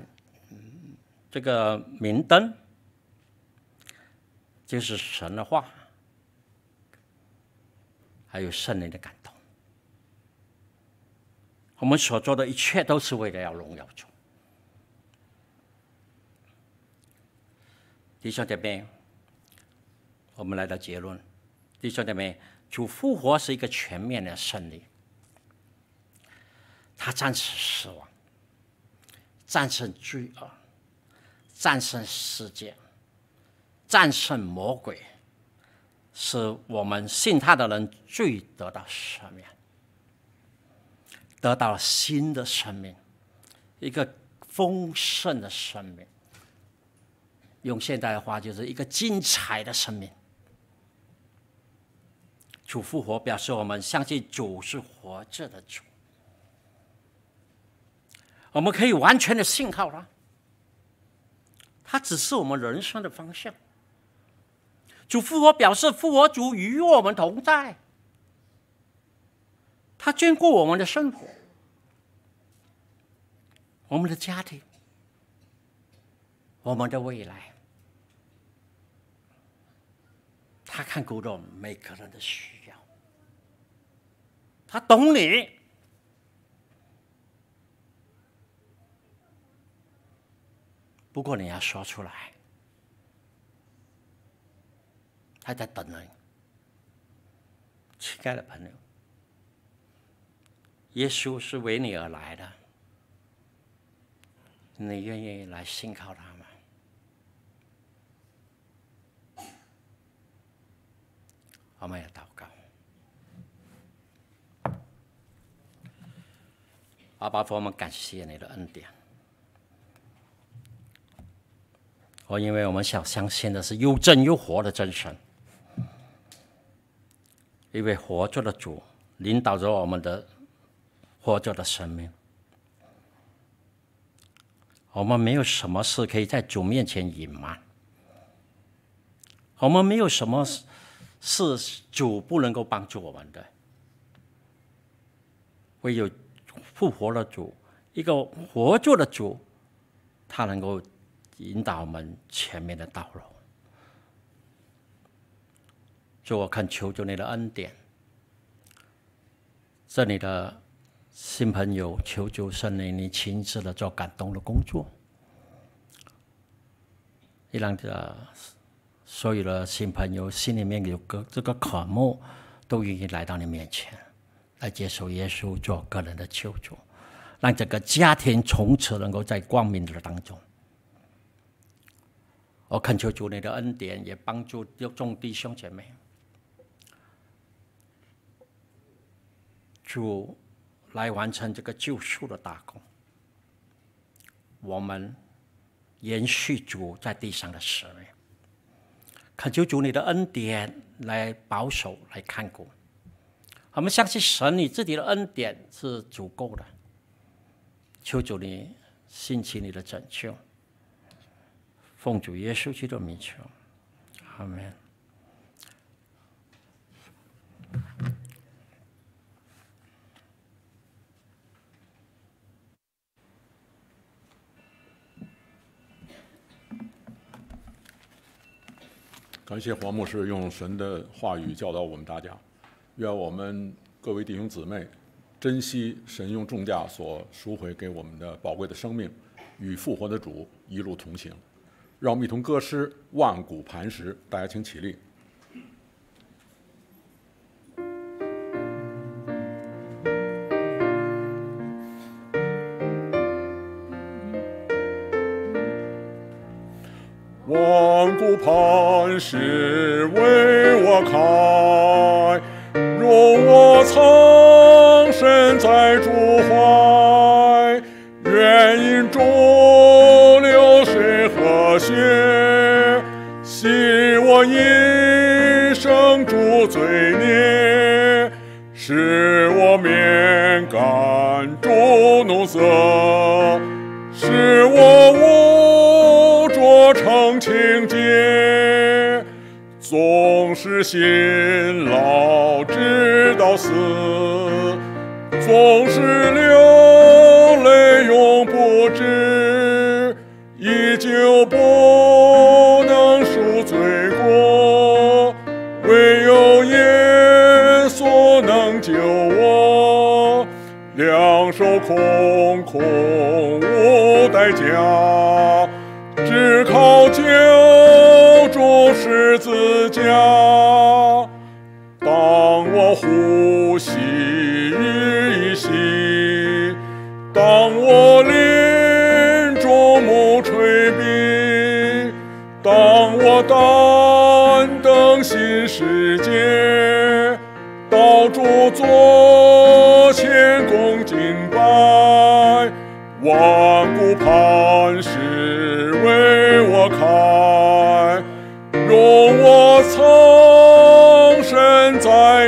S3: 这个明灯，就是神的话，还有圣灵的感动。我们所做的一切都是为了要荣耀主。弟兄姐妹，我们来到结论。弟兄姐妹。主复活是一个全面的胜利，他战胜死亡，战胜罪恶，战胜世界，战胜魔鬼，使我们信他的人最得到赦免，得到了新的生命，一个丰盛的生命。用现代的话，就是一个精彩的生命。主复活表示我们相信主是活着的主，我们可以完全的信靠他。他只是我们人生的方向。主复活表示复活主与我们同在，他眷顾我们的生活、我们的家庭、我们的未来。他看顾着每个人的需。他懂你，不过你要说出来。他在等你，亲爱的朋友耶稣是为你而来的，你愿意来信靠他吗？我们也要祷。阿爸，佛们感谢你的恩典。我因为我们想相信的是又真又活的真神，因为活着的主，领导着我们的活着的生命。我们没有什么事可以在主面前隐瞒。我们没有什么是主不能够帮助我们的，唯有。复活的主，一个活着的主，他能够引导我们前面的道路。主，我看求主你的恩典，这里的新朋友，求圣灵你亲自的做感动的工作，让这所有的新朋友心里面有个这个渴慕，都愿意来到你面前。来接受耶稣做个人的救主，让这个家庭从此能够在光明的当中。我恳求主你的恩典，也帮助众弟兄姐妹，主来完成这个救赎的大功，我们延续主在地上的使命，恳求主你的恩典来保守、来看顾。我们相信神，你自己的恩典是足够的。求主你兴起你的拯救，奉主耶稣基督名求，阿门。
S1: 感谢黄牧师用神的话语教导我们大家。愿我们各位弟兄姊妹珍惜神用重价所赎回给我们的宝贵的生命，与复活的主一路同行。让我们一同歌诗《万古磐石》，大家请起立。
S2: 万古磐石为我扛。苍生在竹怀，愿因竹流水和谐，洗我一生诸罪孽，使我免感诸怒色，使我污浊成清洁。纵是辛劳。死总是流泪，永不知依旧不能赎罪过，唯有耶稣能救我，两手空空。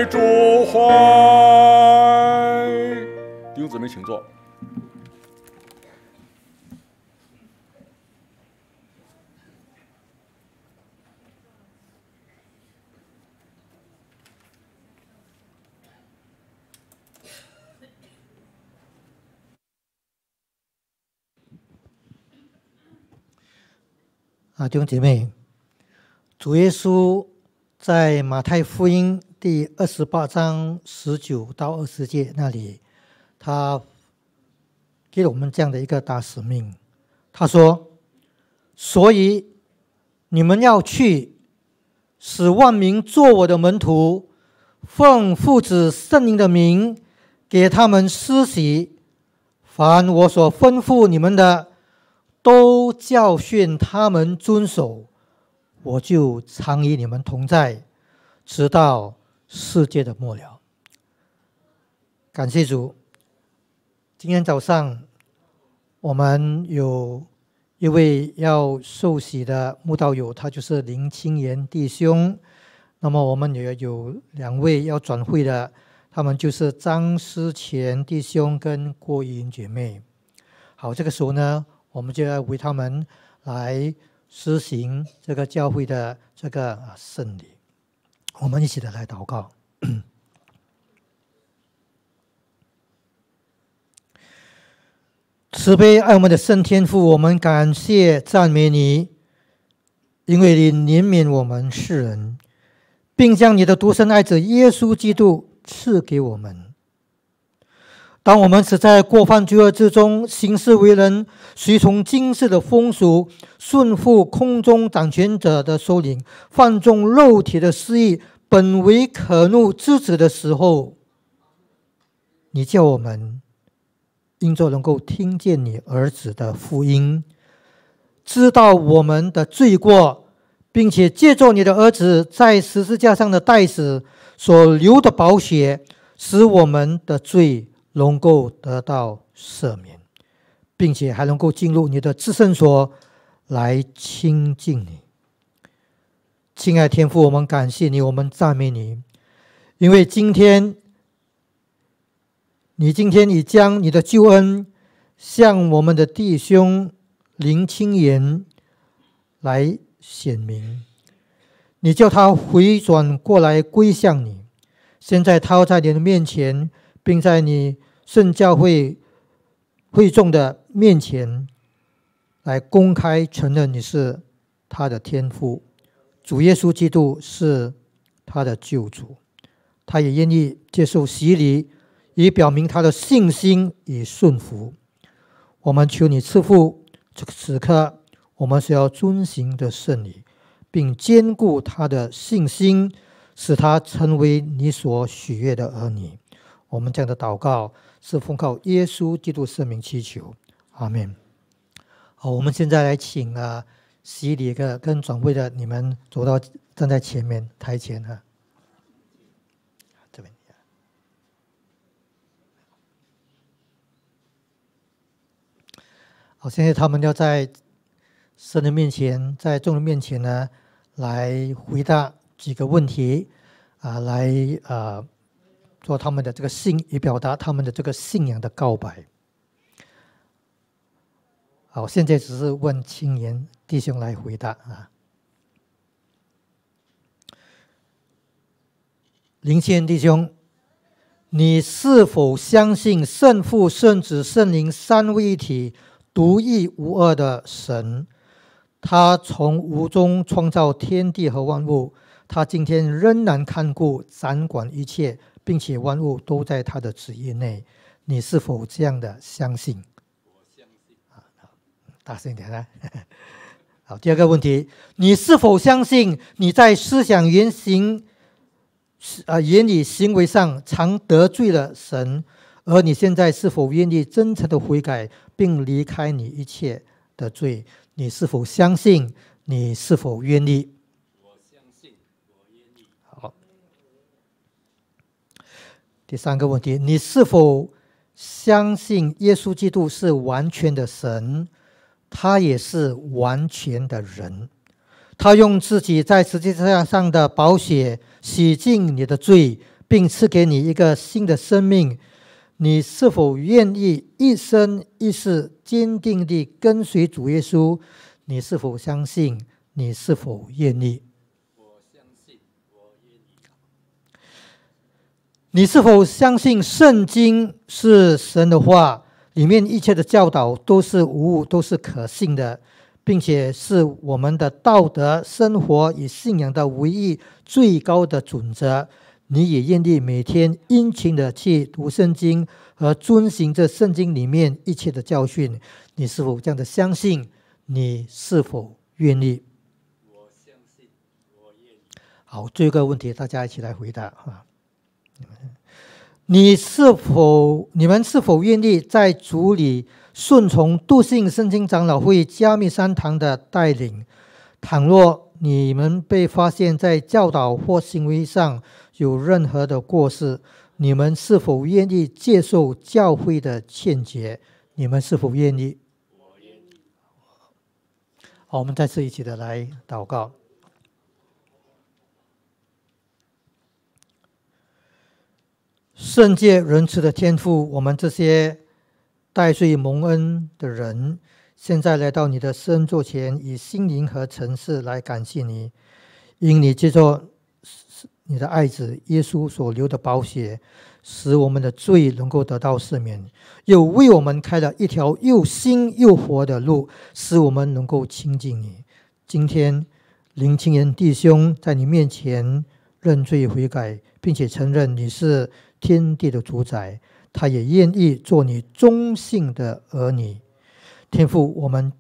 S1: 主丁姊妹，请坐。
S4: 啊，弟兄姐妹，主耶稣在马太福音。第二十八章十九到二十节那里，他给了我们这样的一个大使命。他说：“所以你们要去，使万民做我的门徒，奉父子圣灵的名给他们施洗。凡我所吩咐你们的，都教训他们遵守。我就常与你们同在，直到。”世界的末了，感谢主。今天早上我们有一位要受洗的慕道友，他就是林清言弟兄。那么我们也有两位要转会的，他们就是张思前弟兄跟郭云姐妹。好，这个时候呢，我们就要为他们来施行这个教会的这个啊圣礼。我们一起来祷告。慈悲爱我们的圣天父，我们感谢赞美你，因为你怜悯我们世人，并将你的独生爱子耶稣基督赐给我们。当我们只在过犯罪恶之中，行事为人随从今世的风俗，顺服空中掌权者的首领，放纵肉体的私欲，本为可怒之子的时候，你叫我们因着能够听见你儿子的福音，知道我们的罪过，并且借助你的儿子在十字架上的代死所流的宝血，使我们的罪。能够得到赦免，并且还能够进入你的至圣所来亲近你，亲爱天父，我们感谢你，我们赞美你，因为今天，你今天你将你的救恩向我们的弟兄林清言来显明，你叫他回转过来归向你，现在他在你的面前，并在你。圣教会会众的面前，来公开承认你是他的天父，主耶稣基督是他的救主，他也愿意接受洗礼，以表明他的信心与顺服。我们求你赐父此刻我们需要遵循的圣礼，并兼顾他的信心，使他成为你所喜悦的儿女。我们这样的祷告。是奉靠耶稣基督圣名祈求，阿门。好，我们现在来请啊，洗礼的跟转会的你们走到站在前面台前哈。这边。好，现在他们要在神的面前，在众人面前呢，来回答几个问题啊，来啊。做他们的这个信，以表达他们的这个信仰的告白。好，现在只是问青年弟兄来回答啊。林先弟兄，你是否相信圣父、圣子、圣灵三位一体、独一无二的神？他从无中创造天地和万物，他今天仍然看顾、掌管一切。并且万物都在他的旨意内，你是否这样的相信？我相信啊，大声一点啊！好，第二个问题，你是否相信你在思想言行是啊言语行为上常得罪了神？而你现在是否愿意真诚的悔改，并离开你一切的罪？你是否相信？你是否愿意？第三个问题：你是否相信耶稣基督是完全的神，他也是完全的人？他用自己在十字架上的宝血洗净你的罪，并赐给你一个新的生命。你是否愿意一生一世坚定地跟随主耶稣？你是否相信？你是否愿意？你是否相信圣经是神的话？里面一切的教导都是无误，都是可信的，并且是我们的道德生活与信仰的唯一最高的准则？你也愿意每天殷勤的去读圣经和遵循这圣经里面一切的教训？你是否这样的相信？你是否愿意？我相信，我愿。意。好，这个问题大家一起来回答哈。你是否、你们是否愿意在主里顺从杜信圣经长老会加密山堂的带领？倘若你们被发现，在教导或行为上有任何的过失，你们是否愿意接受教会的劝诫？你们是否愿意？好，我们再次一起的来祷告。圣洁仁慈的天赋，我们这些戴罪蒙恩的人，现在来到你的圣座前，以心灵和诚实来感谢你，因你藉着你的爱子耶稣所流的宝血，使我们的罪能够得到赦免，又为我们开了一条又新又活的路，使我们能够亲近你。今天，年轻人弟兄在你面前认罪悔改，并且承认你是。天地的主宰，他也愿意做你忠信的儿女。天父，我们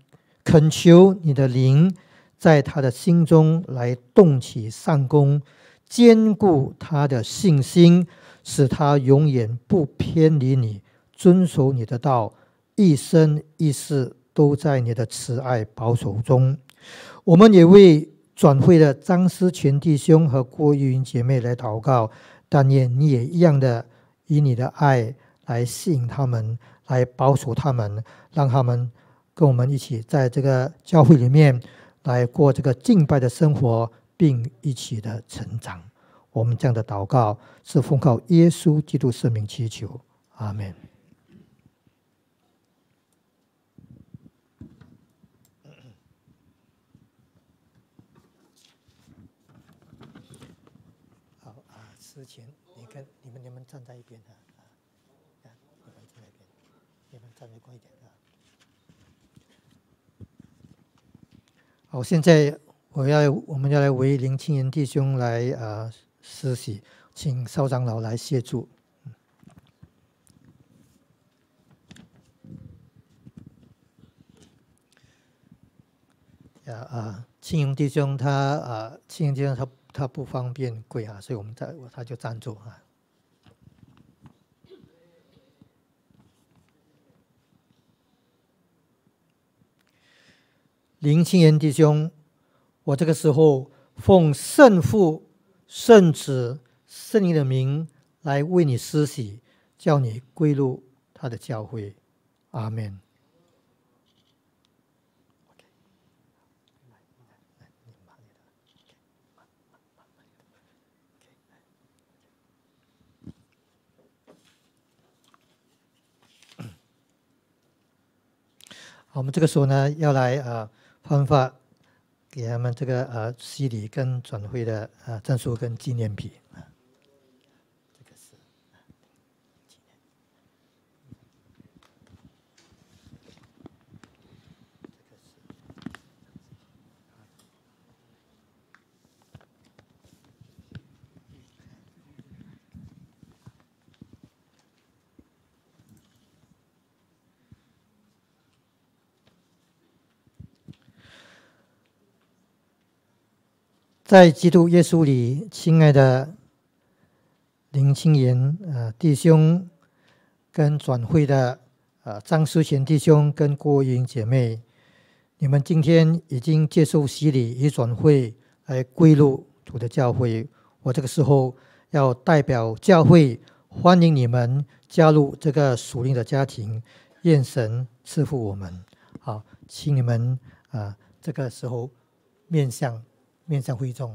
S4: 恳求你的灵在他的心中来动起善功，坚固他的信心，使他永远不偏离你，遵守你的道，一生一世都在你的慈爱保守中。我们也为转会的张思群弟兄和郭玉英姐妹来祷告。但愿你也一样的以你的爱来吸引他们，来保守他们，让他们跟我们一起在这个教会里面来过这个敬拜的生活，并一起的成长。我们这样的祷告是奉靠耶稣基督圣名祈求，阿门。在一边的啊，看你们在那边，你们站得快一点啊。好，现在我要我们要来为林青人弟兄来啊施洗，请少长老来协助。啊啊，青年弟兄他啊，青年弟兄他他不方便跪啊，所以我们在他就站住啊。林清源弟兄，我这个时候奉圣父、圣子、圣灵的名来为你施洗，叫你归入他的教会。阿门。我们这个时候呢，要来呃。颁发给他们这个呃洗礼跟转会的呃证书跟纪念品。在基督耶稣里，亲爱的林清言呃弟兄，跟转会的啊张思贤弟兄跟郭云姐妹，你们今天已经接受洗礼，已转会来归入主的教会。我这个时候要代表教会欢迎你们加入这个属灵的家庭，愿神赐福我们。好，请你们啊，这个时候面向。面向会众，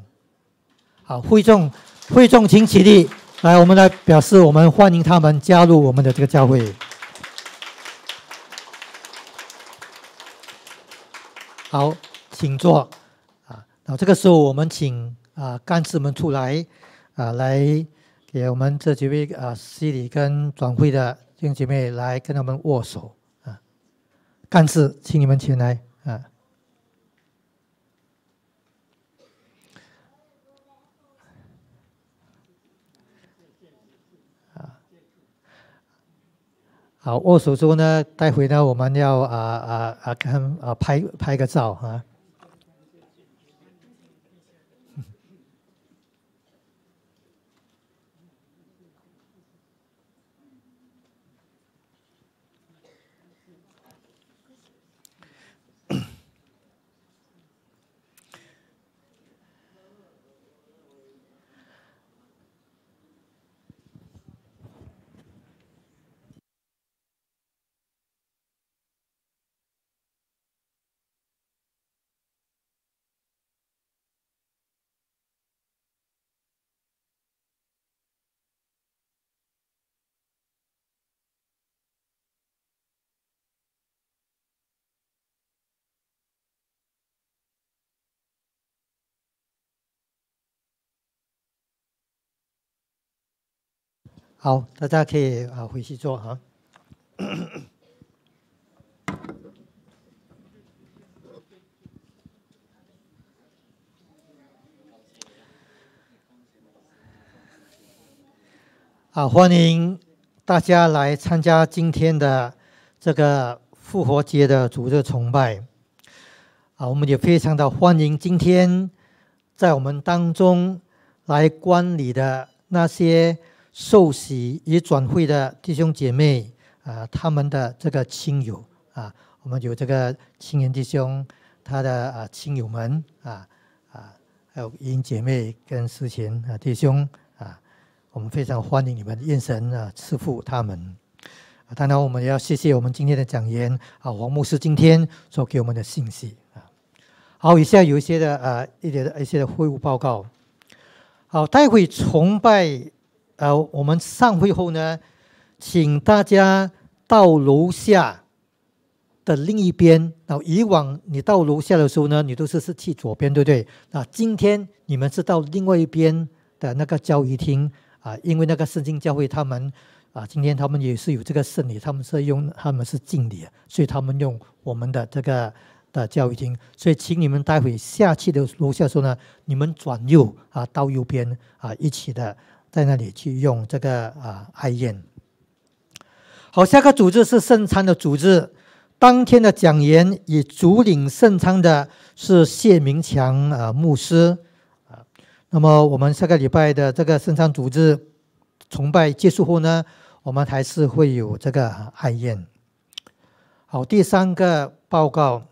S4: 好，会众，会众，请起立，来，我们来表示我们欢迎他们加入我们的这个教会。好，请坐。啊，那这个时候我们请啊干事们出来，啊，来给我们这几位啊西里跟转会的弟兄姐妹来跟他们握手。啊，干事，请你们前来。好握手之后呢，待会呢我们要啊啊啊跟啊拍拍个照啊。好，大家可以啊回去做哈。啊，欢迎大家来参加今天的这个复活节的主日崇拜。啊，我们也非常的欢迎今天在我们当中来观礼的那些。受洗与转会的弟兄姐妹啊，他们的这个亲友啊，我们有这个亲人弟兄，他的啊亲友们啊啊，还有英姐妹跟师贤啊弟兄啊，我们非常欢迎你们认神啊赐福他们当然，我们也要谢谢我们今天的讲员啊，黄牧师今天所给我们的信息啊。好，以下有一些的啊一点一些的会务报告。好，待会崇拜。呃，我们散会后呢，请大家到楼下的另一边。那以往你到楼下的时候呢，你都是是去左边，对不对？那今天你们是到另外一边的那个教育厅啊，因为那个圣经教会他们啊，今天他们也是有这个圣礼，他们是用他们是敬礼，所以他们用我们的这个的教育厅。所以，请你们待会下去的楼下时候呢，你们转右啊，到右边啊，一起的。在那里去用这个啊哀宴。好，下个组织是圣餐的组织，当天的讲演以主领圣餐的是谢明强啊牧师啊。那么我们下个礼拜的这个圣餐组织崇拜结束后呢，我们还是会有这个哀宴。好，第三个报告，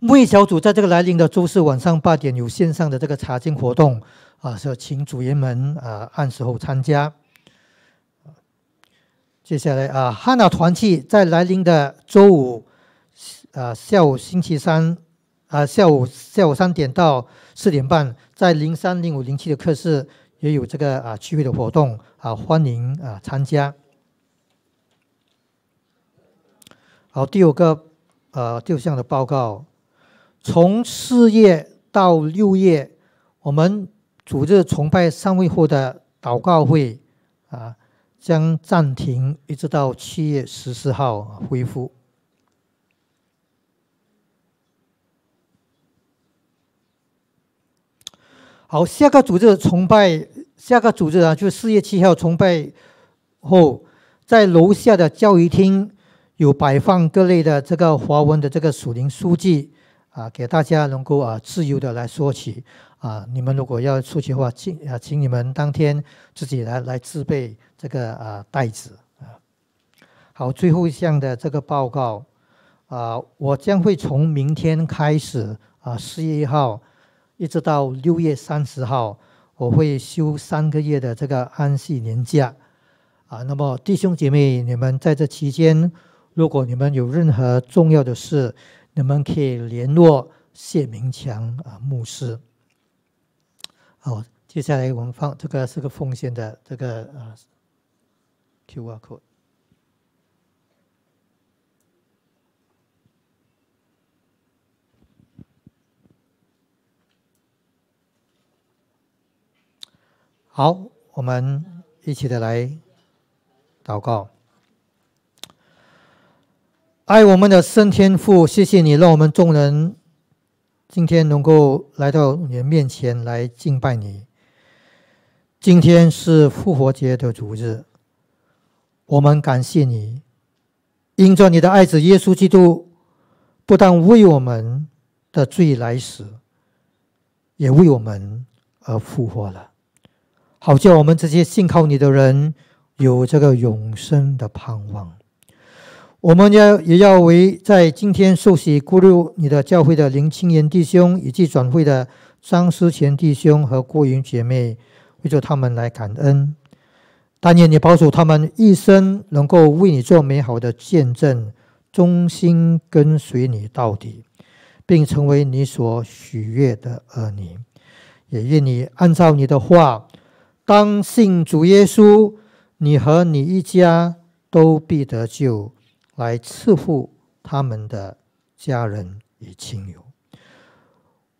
S4: 牧会小组在这个来临的周四晚上八点有线上的这个查经活动。啊，说请主人们啊，按时候参加。接下来啊，汉娜团契在来临的周五啊下午，星期三啊下午下午三点到四点半，在零三、零五、零七的课室也有这个啊聚会的活动啊，欢迎啊参加。好，第五个呃对象的报告，从四月到六月，我们。组织崇拜上位后的祷告会，啊，将暂停，一直到七月十四号恢复。好，下个组织崇拜，下个组织啊，就四月七号崇拜后，在楼下的教育厅有摆放各类的这个华文的这个属灵书籍，啊，给大家能够啊自由的来说起。啊，你们如果要出去的话，请啊，请你们当天自己来来自备这个啊袋子啊。好，最后一项的这个报告啊，我将会从明天开始啊，四月一号一直到六月三十号，我会休三个月的这个安息年假啊。那么弟兄姐妹，你们在这期间，如果你们有任何重要的事，你们可以联络谢明强啊牧师。好，接下来我们放这个是个奉献的这个啊，QR code。好，我们一起的来祷告，爱我们的圣天父，谢谢你让我们众人。今天能够来到你面前来敬拜你。今天是复活节的主日，我们感谢你，因着你的爱子耶稣基督，不但为我们的罪来死，也为我们而复活了，好叫我们这些信靠你的人有这个永生的盼望。我们要也要为在今天受洗咕噜你的教会的林青人弟兄，以及转会的张思前弟兄和郭云姐妹，为着他们来感恩。但愿你保守他们一生能够为你做美好的见证，忠心跟随你到底，并成为你所许愿的儿女。也愿你按照你的话，当信主耶稣，你和你一家都必得救。来赐福他们的家人与亲友。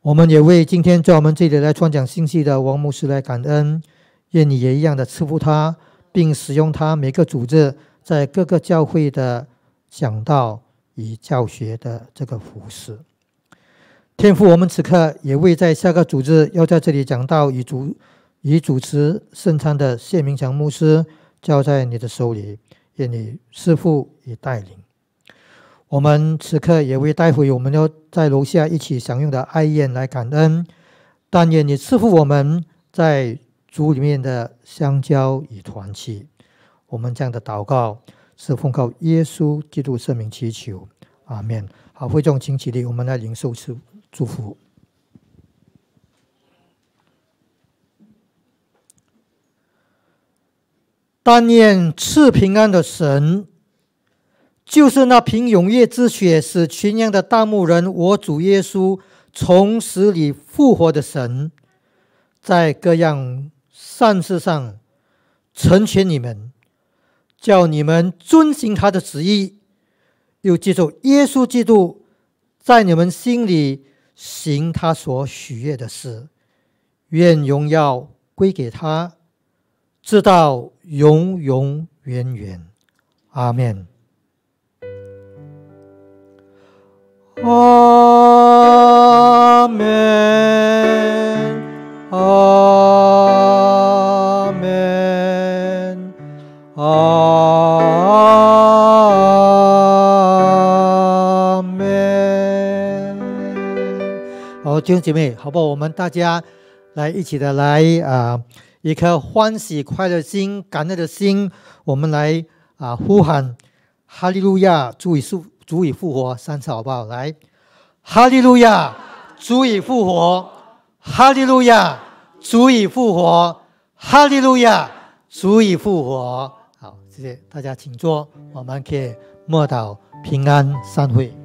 S4: 我们也为今天在我们这里来传讲信息的王牧师来感恩，愿你也一样的赐福他，并使用他每个组织在各个教会的讲道与教学的这个服饰。天父，我们此刻也为在下个组织要在这里讲道与主与主持圣餐的谢明强牧师交在你的手里。愿你师傅以带领，我们此刻也为带回我们要在楼下一起享用的爱宴来感恩，但愿你赐福我们在主里面的相交与团契。我们这样的祷告是奉靠耶稣基督圣名祈求，阿门。好，会众请起立，我们来领受赐祝福。但愿赐平安的神，就是那凭永夜之血使群羊的大牧人，我主耶稣从死里复活的神，在各样善事上成全你们，叫你们遵行他的旨意，又接受耶稣基督在你们心里行他所许愿的事，愿荣耀归给他，知道。永永远远，阿门，阿门，阿门，阿门。好，弟兄姐妹，好不好？我们大家来一起的，来啊！一颗欢喜快乐心、感恩的心，我们来啊呼喊：哈利路亚，足以复，足以复活！三次好不好？来，哈利路亚，足以复活！哈利路亚，足以复活！哈利路亚，足以复活！好，谢谢大家，请坐。我们可以默祷平安散会。